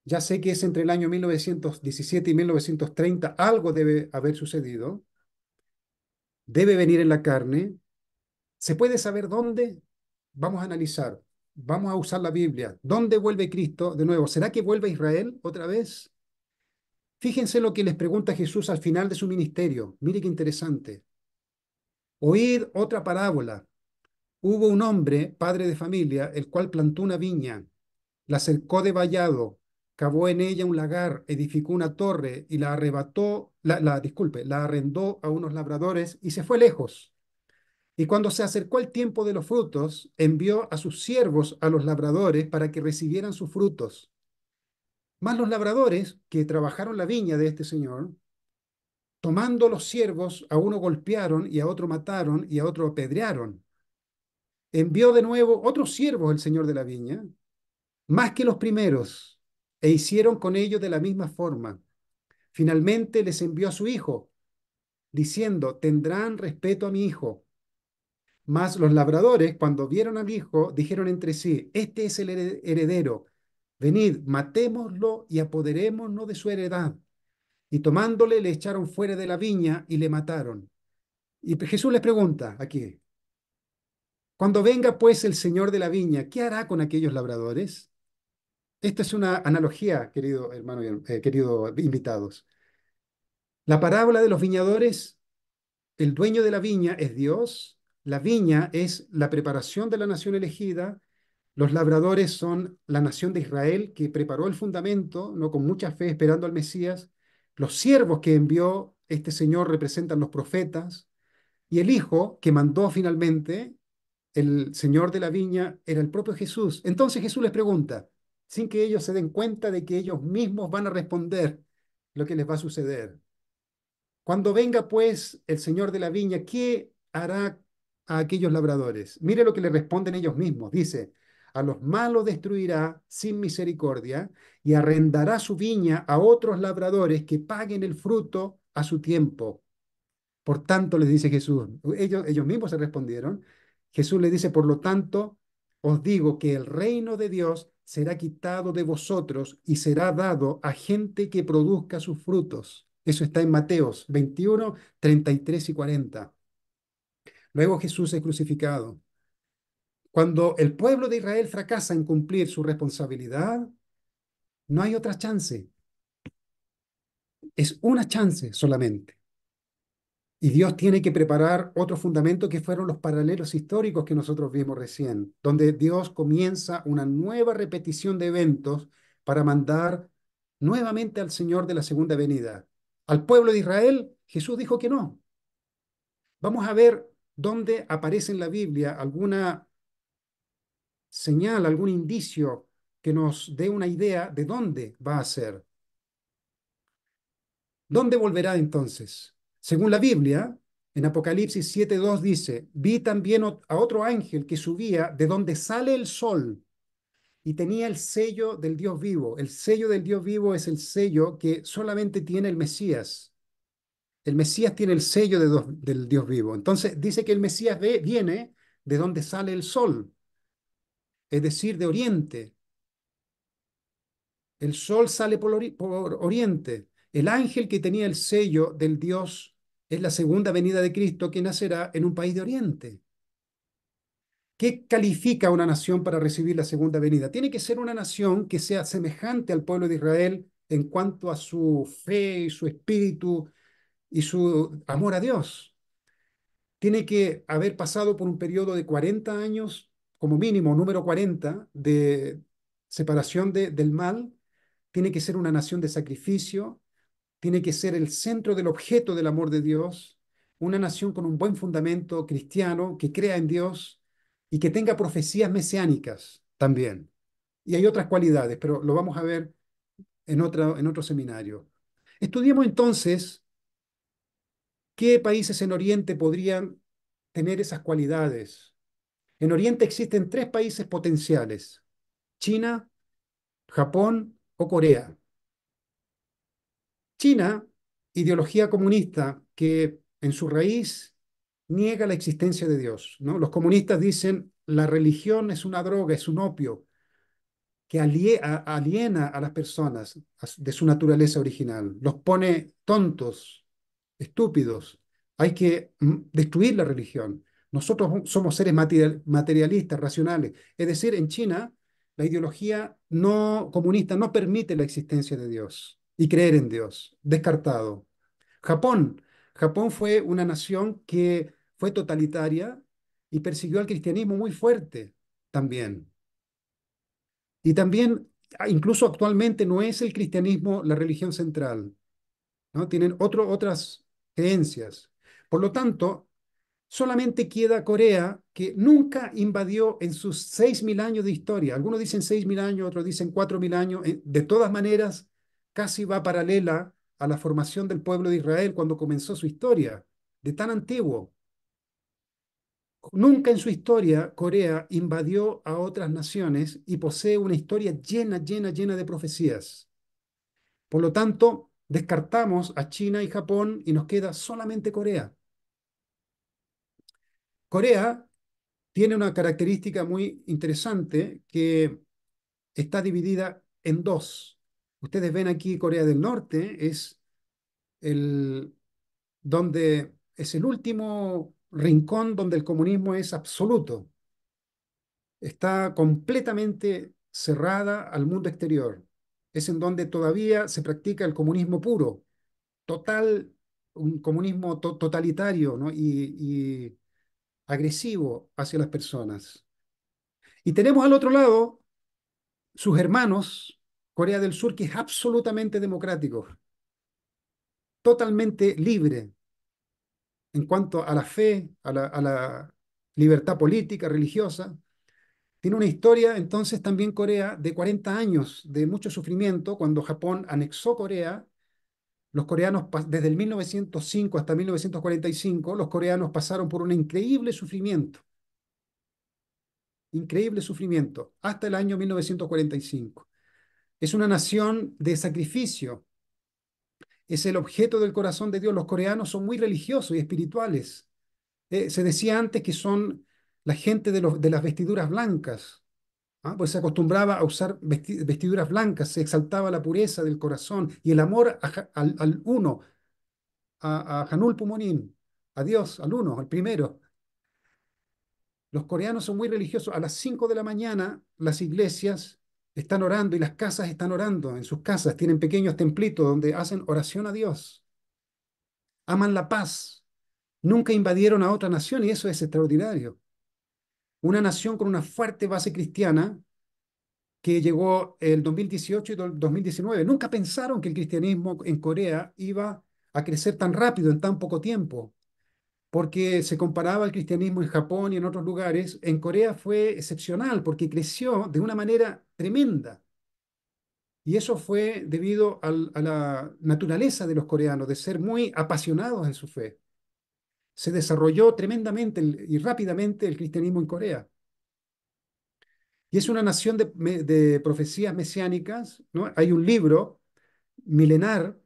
S1: Ya sé que es entre el año 1917 y 1930. Algo debe haber sucedido debe venir en la carne, ¿se puede saber dónde? Vamos a analizar, vamos a usar la Biblia. ¿Dónde vuelve Cristo de nuevo? ¿Será que vuelve Israel otra vez? Fíjense lo que les pregunta Jesús al final de su ministerio. Mire qué interesante. Oíd otra parábola. Hubo un hombre, padre de familia, el cual plantó una viña, la cercó de vallado, cavó en ella un lagar, edificó una torre y la arrebató, la, disculpe, la arrendó a unos labradores y se fue lejos. Y cuando se acercó el tiempo de los frutos, envió a sus siervos a los labradores para que recibieran sus frutos. Mas los labradores que trabajaron la viña de este señor, tomando los siervos, a uno golpearon y a otro mataron y a otro apedrearon. Envió de nuevo otros siervos el señor de la viña, más que los primeros, e hicieron con ellos de la misma forma. Finalmente les envió a su hijo, diciendo, tendrán respeto a mi hijo. Mas los labradores, cuando vieron al hijo, dijeron entre sí, este es el heredero, venid, matémoslo y apoderémonos de su heredad. Y tomándole le echaron fuera de la viña y le mataron. Y Jesús les pregunta aquí, cuando venga pues el Señor de la viña, ¿qué hará con aquellos labradores? Esta es una analogía, querido hermano, eh, querido invitados. La parábola de los viñadores, el dueño de la viña es Dios, la viña es la preparación de la nación elegida, los labradores son la nación de Israel que preparó el fundamento, no con mucha fe esperando al Mesías, los siervos que envió este Señor representan los profetas, y el Hijo que mandó finalmente, el Señor de la viña, era el propio Jesús. Entonces Jesús les pregunta, sin que ellos se den cuenta de que ellos mismos van a responder lo que les va a suceder. Cuando venga pues el Señor de la viña, ¿qué hará a aquellos labradores? Mire lo que le responden ellos mismos. Dice, a los malos destruirá sin misericordia y arrendará su viña a otros labradores que paguen el fruto a su tiempo. Por tanto, les dice Jesús, ellos, ellos mismos se respondieron, Jesús les dice, por lo tanto, os digo que el reino de Dios será quitado de vosotros y será dado a gente que produzca sus frutos. Eso está en Mateos 21, 33 y 40. Luego Jesús es crucificado. Cuando el pueblo de Israel fracasa en cumplir su responsabilidad, no hay otra chance. Es una chance solamente. Y Dios tiene que preparar otro fundamento que fueron los paralelos históricos que nosotros vimos recién, donde Dios comienza una nueva repetición de eventos para mandar nuevamente al Señor de la segunda venida. Al pueblo de Israel, Jesús dijo que no. Vamos a ver dónde aparece en la Biblia alguna señal, algún indicio que nos dé una idea de dónde va a ser. ¿Dónde volverá entonces? Según la Biblia, en Apocalipsis 7.2 dice, vi también a otro ángel que subía de donde sale el sol y tenía el sello del Dios vivo. El sello del Dios vivo es el sello que solamente tiene el Mesías. El Mesías tiene el sello de del Dios vivo. Entonces dice que el Mesías viene de donde sale el sol, es decir, de oriente. El sol sale por oriente. El ángel que tenía el sello del Dios es la segunda venida de Cristo que nacerá en un país de Oriente. ¿Qué califica una nación para recibir la segunda venida? Tiene que ser una nación que sea semejante al pueblo de Israel en cuanto a su fe y su espíritu y su amor a Dios. Tiene que haber pasado por un periodo de 40 años, como mínimo, número 40, de separación del mal. Tiene que ser una nación de sacrificio, tiene que ser el centro del objeto del amor de Dios, una nación con un buen fundamento cristiano que crea en Dios y que tenga profecías mesiánicas también. Y hay otras cualidades, pero lo vamos a ver en, otro seminario. Estudiemos entonces qué países en Oriente podrían tener esas cualidades. En Oriente existen tres países potenciales, China, Japón o Corea. China, ideología comunista que en su raíz niega la existencia de Dios. ¿no? Los comunistas dicen la religión es una droga, es un opio que aliena a las personas de su naturaleza original, los pone tontos, estúpidos. Hay que mm, destruir la religión. Nosotros somos seres materialistas, racionales. Es decir, en China, la ideología no comunista no permite la existencia de Dios y creer en Dios. Descartado. Japón. Japón fue una nación que fue totalitaria y persiguió al cristianismo muy fuerte también. Y también, ah, incluso actualmente, no es el cristianismo la religión central. ¿no? Tienen otro, otras creencias. Por lo tanto, solamente queda Corea, que nunca invadió en sus 6.000 años de historia. Algunos dicen 6.000 años, otros dicen 4.000 años. Eh, de todas maneras, casi va paralela a la formación del pueblo de Israel cuando comenzó su historia, de tan antiguo. Nunca en su historia Corea invadió a otras naciones y posee una historia llena, llena, llena de profecías. Por lo tanto, descartamos a China y Japón y nos queda solamente Corea. Corea tiene una característica muy interesante que está dividida en dos. Ustedes ven aquí Corea del Norte, es el, donde es el último rincón donde el comunismo es absoluto. Está completamente cerrada al mundo exterior. Es en donde todavía se practica el comunismo puro, total, un comunismo totalitario y agresivo hacia las personas. Y tenemos al otro lado sus hermanos, Corea del Sur, que es absolutamente democrático, totalmente libre en cuanto a la fe, a la, libertad política, religiosa. Tiene una historia entonces también Corea de 40 años de mucho sufrimiento cuando Japón anexó Corea. Los coreanos, desde el 1905 hasta 1945, los coreanos pasaron por un increíble sufrimiento. Increíble sufrimiento, hasta el año 1945. Es una nación de sacrificio. Es el objeto del corazón de Dios. Los coreanos son muy religiosos y espirituales. Eh, se decía antes que son la gente de, las vestiduras blancas, ¿ah? pues se acostumbraba a usar vestiduras blancas, se exaltaba la pureza del corazón y el amor al, uno, a, Hanul Pumonin, a Dios, al uno, al primero. Los coreanos son muy religiosos. A las cinco de la mañana las iglesias están orando y las casas están orando. En sus casas tienen pequeños templitos donde hacen oración a Dios. Aman la paz. Nunca invadieron a otra nación y eso es extraordinario. Una nación con una fuerte base cristiana que llegó el 2018 y 2019. Nunca pensaron que el cristianismo en Corea iba a crecer tan rápido en tan poco tiempo porque se comparaba al cristianismo en Japón y en otros lugares. En Corea fue excepcional porque creció de una manera tremenda. Y eso fue debido a la naturaleza de los coreanos, de ser muy apasionados en su fe. Se desarrolló tremendamente y rápidamente el cristianismo en Corea. Y es una nación de, profecías mesiánicas. ¿no? Hay un libro milenar,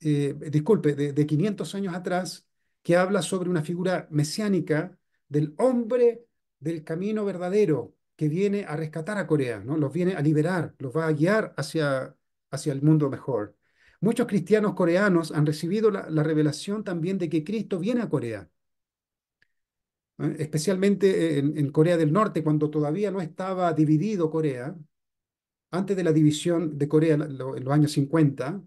S1: eh, disculpe, de, de 500 años atrás, que habla sobre una figura mesiánica del hombre del camino verdadero que viene a rescatar a Corea, ¿no? los viene a liberar, los va a guiar hacia, hacia el mundo mejor. Muchos cristianos coreanos han recibido la, revelación también de que Cristo viene a Corea, especialmente en, Corea del Norte, cuando todavía no estaba dividido Corea, antes de la división de Corea en los años 50,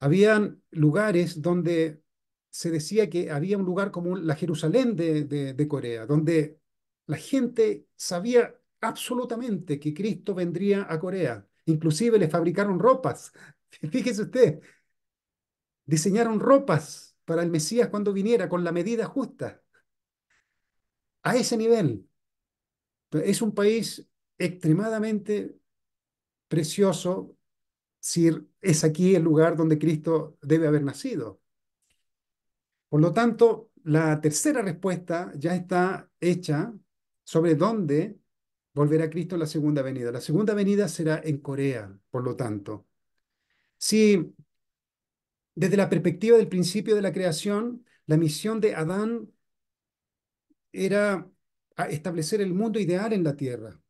S1: habían lugares donde se decía que había un lugar como la Jerusalén de, de Corea, donde la gente sabía absolutamente que Cristo vendría a Corea. Inclusive le fabricaron ropas. Fíjese usted, diseñaron ropas para el Mesías cuando viniera con la medida justa. A ese nivel. Es un país extremadamente precioso si es aquí el lugar donde Cristo debe haber nacido. Por lo tanto, la tercera respuesta ya está hecha sobre dónde volverá Cristo en la segunda venida. La segunda venida será en Corea, por lo tanto. Si desde la perspectiva del principio de la creación, la misión de Adán era establecer el mundo ideal en la tierra,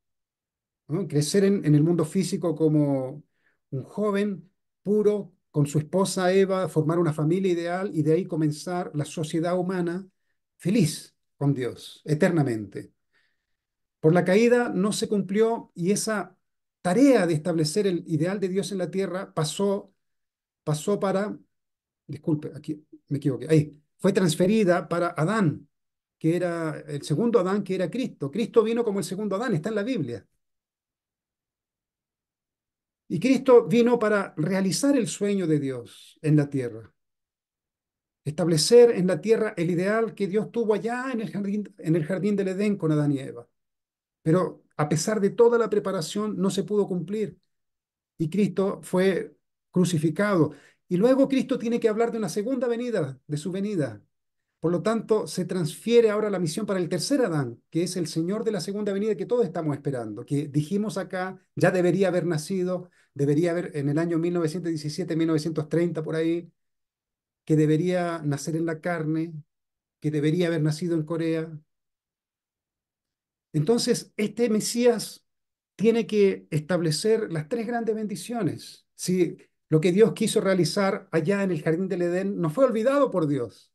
S1: crecer en, en el mundo físico como un joven puro, con su esposa Eva, formar una familia ideal y de ahí comenzar la sociedad humana feliz con Dios, eternamente. Por la caída no se cumplió y esa tarea de establecer el ideal de Dios en la tierra pasó, pasó para, disculpe, aquí me equivoqué, ahí, fue transferida para Adán, que era el segundo Adán, que era Cristo. Cristo vino como el segundo Adán, está en la Biblia. Y Cristo vino para realizar el sueño de Dios en la tierra, establecer en la tierra el ideal que Dios tuvo allá en el jardín, del Edén con Adán y Eva. Pero a pesar de toda la preparación, no se pudo cumplir. Y Cristo fue crucificado. Y luego Cristo tiene que hablar de una segunda venida, de su venida, por lo tanto, se transfiere ahora la misión para el tercer Adán, que es el Señor de la segunda venida que todos estamos esperando, que dijimos acá, ya debería haber nacido, debería haber en el año 1917, 1930 por ahí, que debería nacer en la carne, que debería haber nacido en Corea. Entonces, este Mesías tiene que establecer las tres grandes bendiciones. Si lo que Dios quiso realizar allá en el jardín del Edén no fue olvidado por Dios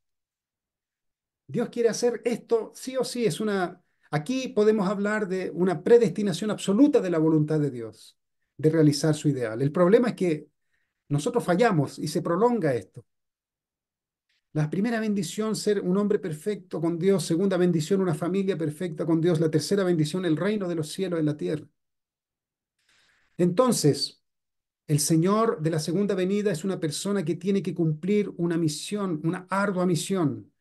S1: Dios quiere hacer esto sí o sí. Es una, aquí podemos hablar de una predestinación absoluta de la voluntad de Dios, de realizar su ideal. El problema es que nosotros fallamos y se prolonga esto. La primera bendición, ser un hombre perfecto con Dios. Segunda bendición, una familia perfecta con Dios. La tercera bendición, el reino de los cielos en la tierra. Entonces, el Señor de la segunda venida es una persona que tiene que cumplir una misión, una ardua misión.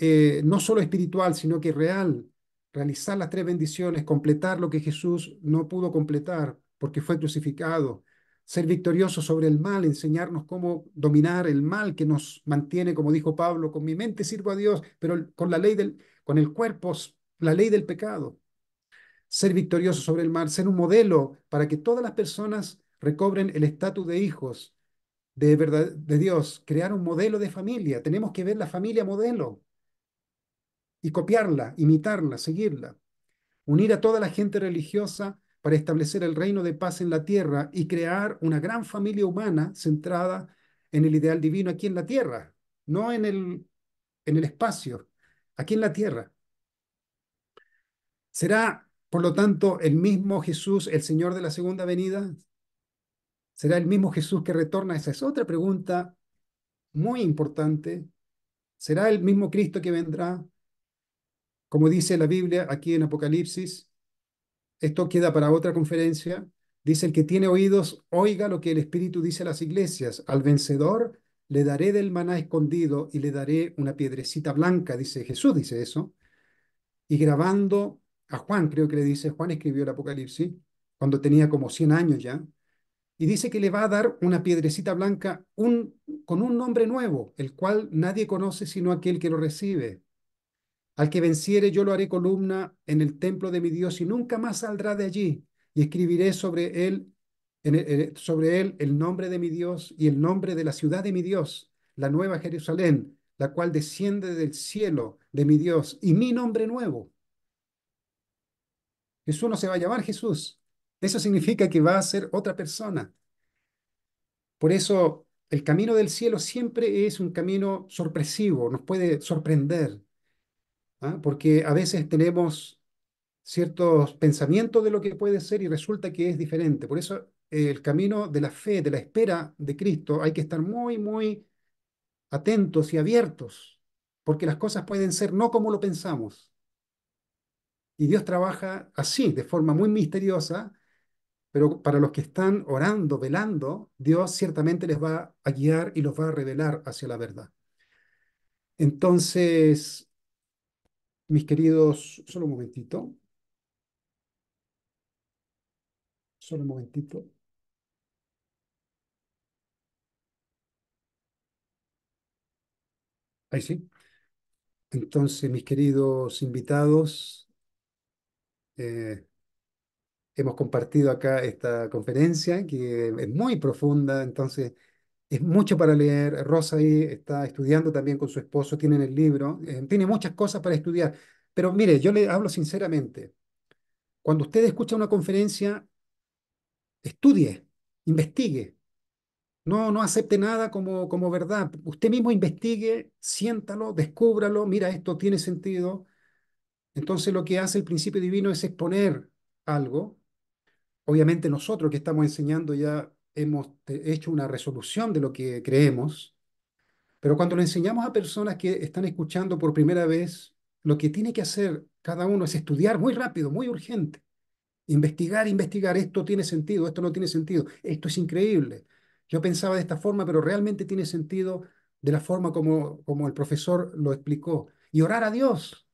S1: Eh, ¿no? solo espiritual, sino que real, realizar las tres bendiciones, completar lo que Jesús no pudo completar porque fue crucificado, ser victorioso sobre el mal, enseñarnos cómo dominar el mal que nos mantiene, como dijo Pablo, con mi mente sirvo a Dios, pero con la ley del, con el cuerpo, la ley del pecado. Ser victorioso sobre el mal, ser un modelo para que todas las personas recobren el estatus de hijos, de, verdad, de Dios, crear un modelo de familia. Tenemos que ver la familia modelo y copiarla, imitarla, seguirla. Unir a toda la gente religiosa para establecer el reino de paz en la tierra y crear una gran familia humana centrada en el ideal divino aquí en la tierra, no en el, en el espacio, aquí en la tierra. ¿Será, por lo tanto, el mismo Jesús, el Señor de la segunda venida? ¿Será el mismo Jesús que retorna? Esa es otra pregunta muy importante. ¿Será el mismo Cristo que vendrá? Como dice la Biblia aquí en Apocalipsis, esto queda para otra conferencia. Dice el que tiene oídos, oiga lo que el Espíritu dice a las iglesias. Al vencedor le daré del maná escondido y le daré una piedrecita blanca, dice Jesús, dice eso. Y grabando a Juan, creo que le dice, Juan escribió el Apocalipsis cuando tenía como 100 años ya, y dice que le va a dar una piedrecita blanca con un nombre nuevo, el cual nadie conoce sino aquel que lo recibe. Al que venciere yo lo haré columna en el templo de mi Dios y nunca más saldrá de allí, y escribiré sobre él, eh, sobre él el nombre de mi Dios y el nombre de la ciudad de mi Dios, la nueva Jerusalén, la cual desciende del cielo de mi Dios, y mi nombre nuevo. Jesús no se va a llamar Jesús, eso significa que va a ser otra persona. Por eso el camino del cielo siempre es un camino sorpresivo, nos puede sorprender, ¿ah? porque a veces tenemos ciertos pensamientos de lo que puede ser y resulta que es diferente. Por eso el camino de la fe, de la espera de Cristo, hay que estar muy, muy atentos y abiertos, porque las cosas pueden ser no como lo pensamos. Y Dios trabaja así, de forma muy misteriosa, pero para los que están orando, velando, Dios ciertamente les va a guiar y los va a revelar hacia la verdad. Entonces, mis queridos, solo un momentito. Solo un momentito. Ahí sí. Entonces, mis queridos invitados, eh, hemos compartido acá esta conferencia que es muy profunda, entonces es mucho para leer. Rosa ahí está estudiando también con su esposo, tienen el libro, eh, tiene muchas cosas para estudiar. Pero mire, yo le hablo sinceramente, cuando usted escucha una conferencia, estudie, investigue. No, no acepte nada como, como verdad. Usted mismo investigue, siéntalo, descúbralo, mira, esto tiene sentido. Entonces lo que hace el principio divino es exponer algo Obviamente nosotros que estamos enseñando ya hemos hecho una resolución de lo que creemos, pero cuando le enseñamos a personas que están escuchando por primera vez, lo que tiene que hacer cada uno es estudiar muy rápido, muy urgente. Investigar, investigar, esto tiene sentido, esto no tiene sentido, esto es increíble. Yo pensaba de esta forma, pero realmente tiene sentido de la forma como, como el profesor lo explicó. Y orar a Dios,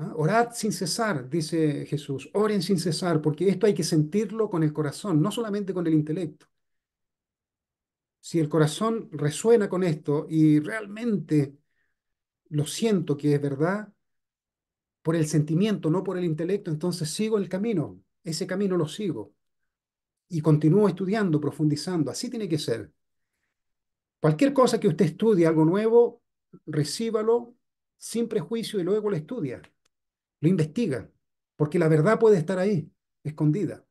S1: ¿Ah? Orad sin cesar, dice Jesús, oren sin cesar, porque esto hay que sentirlo con el corazón, no solamente con el intelecto. Si el corazón resuena con esto y realmente lo siento que es verdad, por el sentimiento, no por el intelecto, entonces sigo el camino, ese camino lo sigo y continúo estudiando, profundizando, así tiene que ser. Cualquier cosa que usted estudie, algo nuevo, recíbalo sin prejuicio y luego lo estudia lo investiga, porque la verdad puede estar ahí, escondida.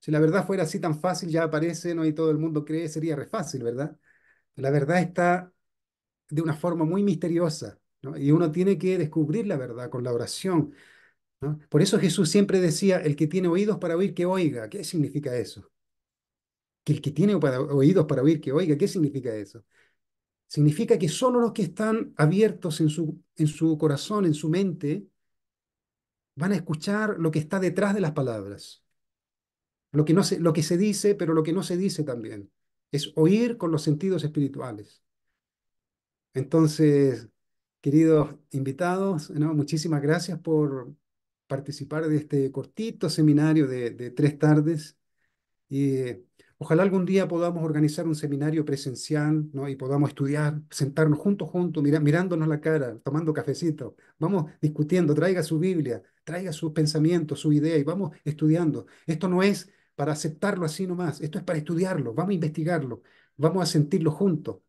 S1: Si la verdad fuera así tan fácil, ya aparece, ¿no? Y todo el mundo cree, sería re fácil, ¿verdad? La verdad está de una forma muy misteriosa, Y uno tiene que descubrir la verdad con la oración, Por eso Jesús siempre decía, el que tiene oídos para oír, que oiga. ¿Qué significa eso? Que el que tiene oídos para oír, que oiga, ¿qué significa eso? Significa que solo los que están abiertos en su, en su corazón, en su mente, van a escuchar lo que está detrás de las palabras. Lo que, no se, lo que se dice, pero lo que no se dice también. Es oír con los sentidos espirituales. Entonces, queridos invitados, muchísimas gracias por participar de este cortito seminario de, de tres tardes. Y Ojalá algún día podamos organizar un seminario presencial ¿no? y podamos estudiar, sentarnos juntos, juntos, mirándonos la cara, tomando cafecito. Vamos discutiendo, traiga su Biblia, traiga sus pensamientos, su idea y vamos estudiando. Esto no es para aceptarlo así nomás, esto es para estudiarlo, vamos a investigarlo, vamos a sentirlo juntos.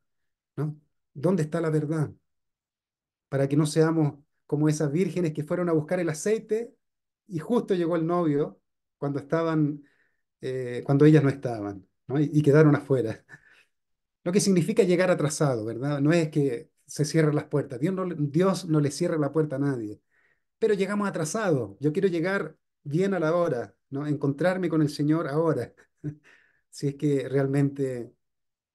S1: ¿no? ¿Dónde está la verdad? Para que no seamos como esas vírgenes que fueron a buscar el aceite y justo llegó el novio cuando estaban eh, cuando ellas no estaban Y, quedaron afuera. Lo que significa llegar atrasado, ¿verdad? No es que se cierren las puertas. Dios no, Dios no le cierra la puerta a nadie. Pero llegamos atrasados. Yo quiero llegar bien a la hora, ¿no? encontrarme con el Señor ahora, si es que realmente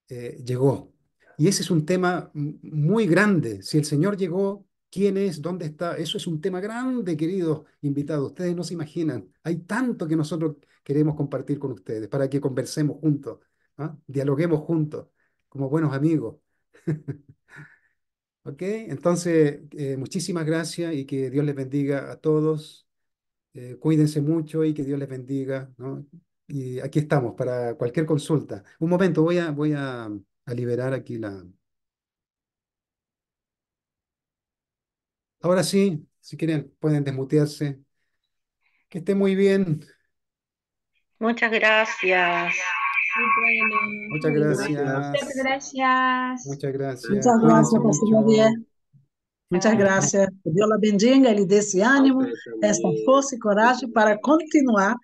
S1: eh, llegó. Y ese es un tema muy grande. Si el Señor llegó, ¿Quién es? ¿Dónde está? Eso es un tema grande, queridos invitados. Ustedes no se imaginan. Hay tanto que nosotros queremos compartir con ustedes para que conversemos juntos, ¿ah? dialoguemos juntos, como buenos amigos. ok, entonces, eh, muchísimas gracias y que Dios les bendiga a todos. Eh, cuídense mucho y que Dios les bendiga. Y aquí estamos para cualquier consulta. Un momento, voy a liberar aquí la... Ahora sí, si quieren, pueden desmutearse. Que esté muy bien. Muchas gracias. Muchas gracias. Muchas gracias. Muchas gracias. Muchas gracias, Muchas gracias. Que la bendiga, le dé ese ánimo, fuerza para continuar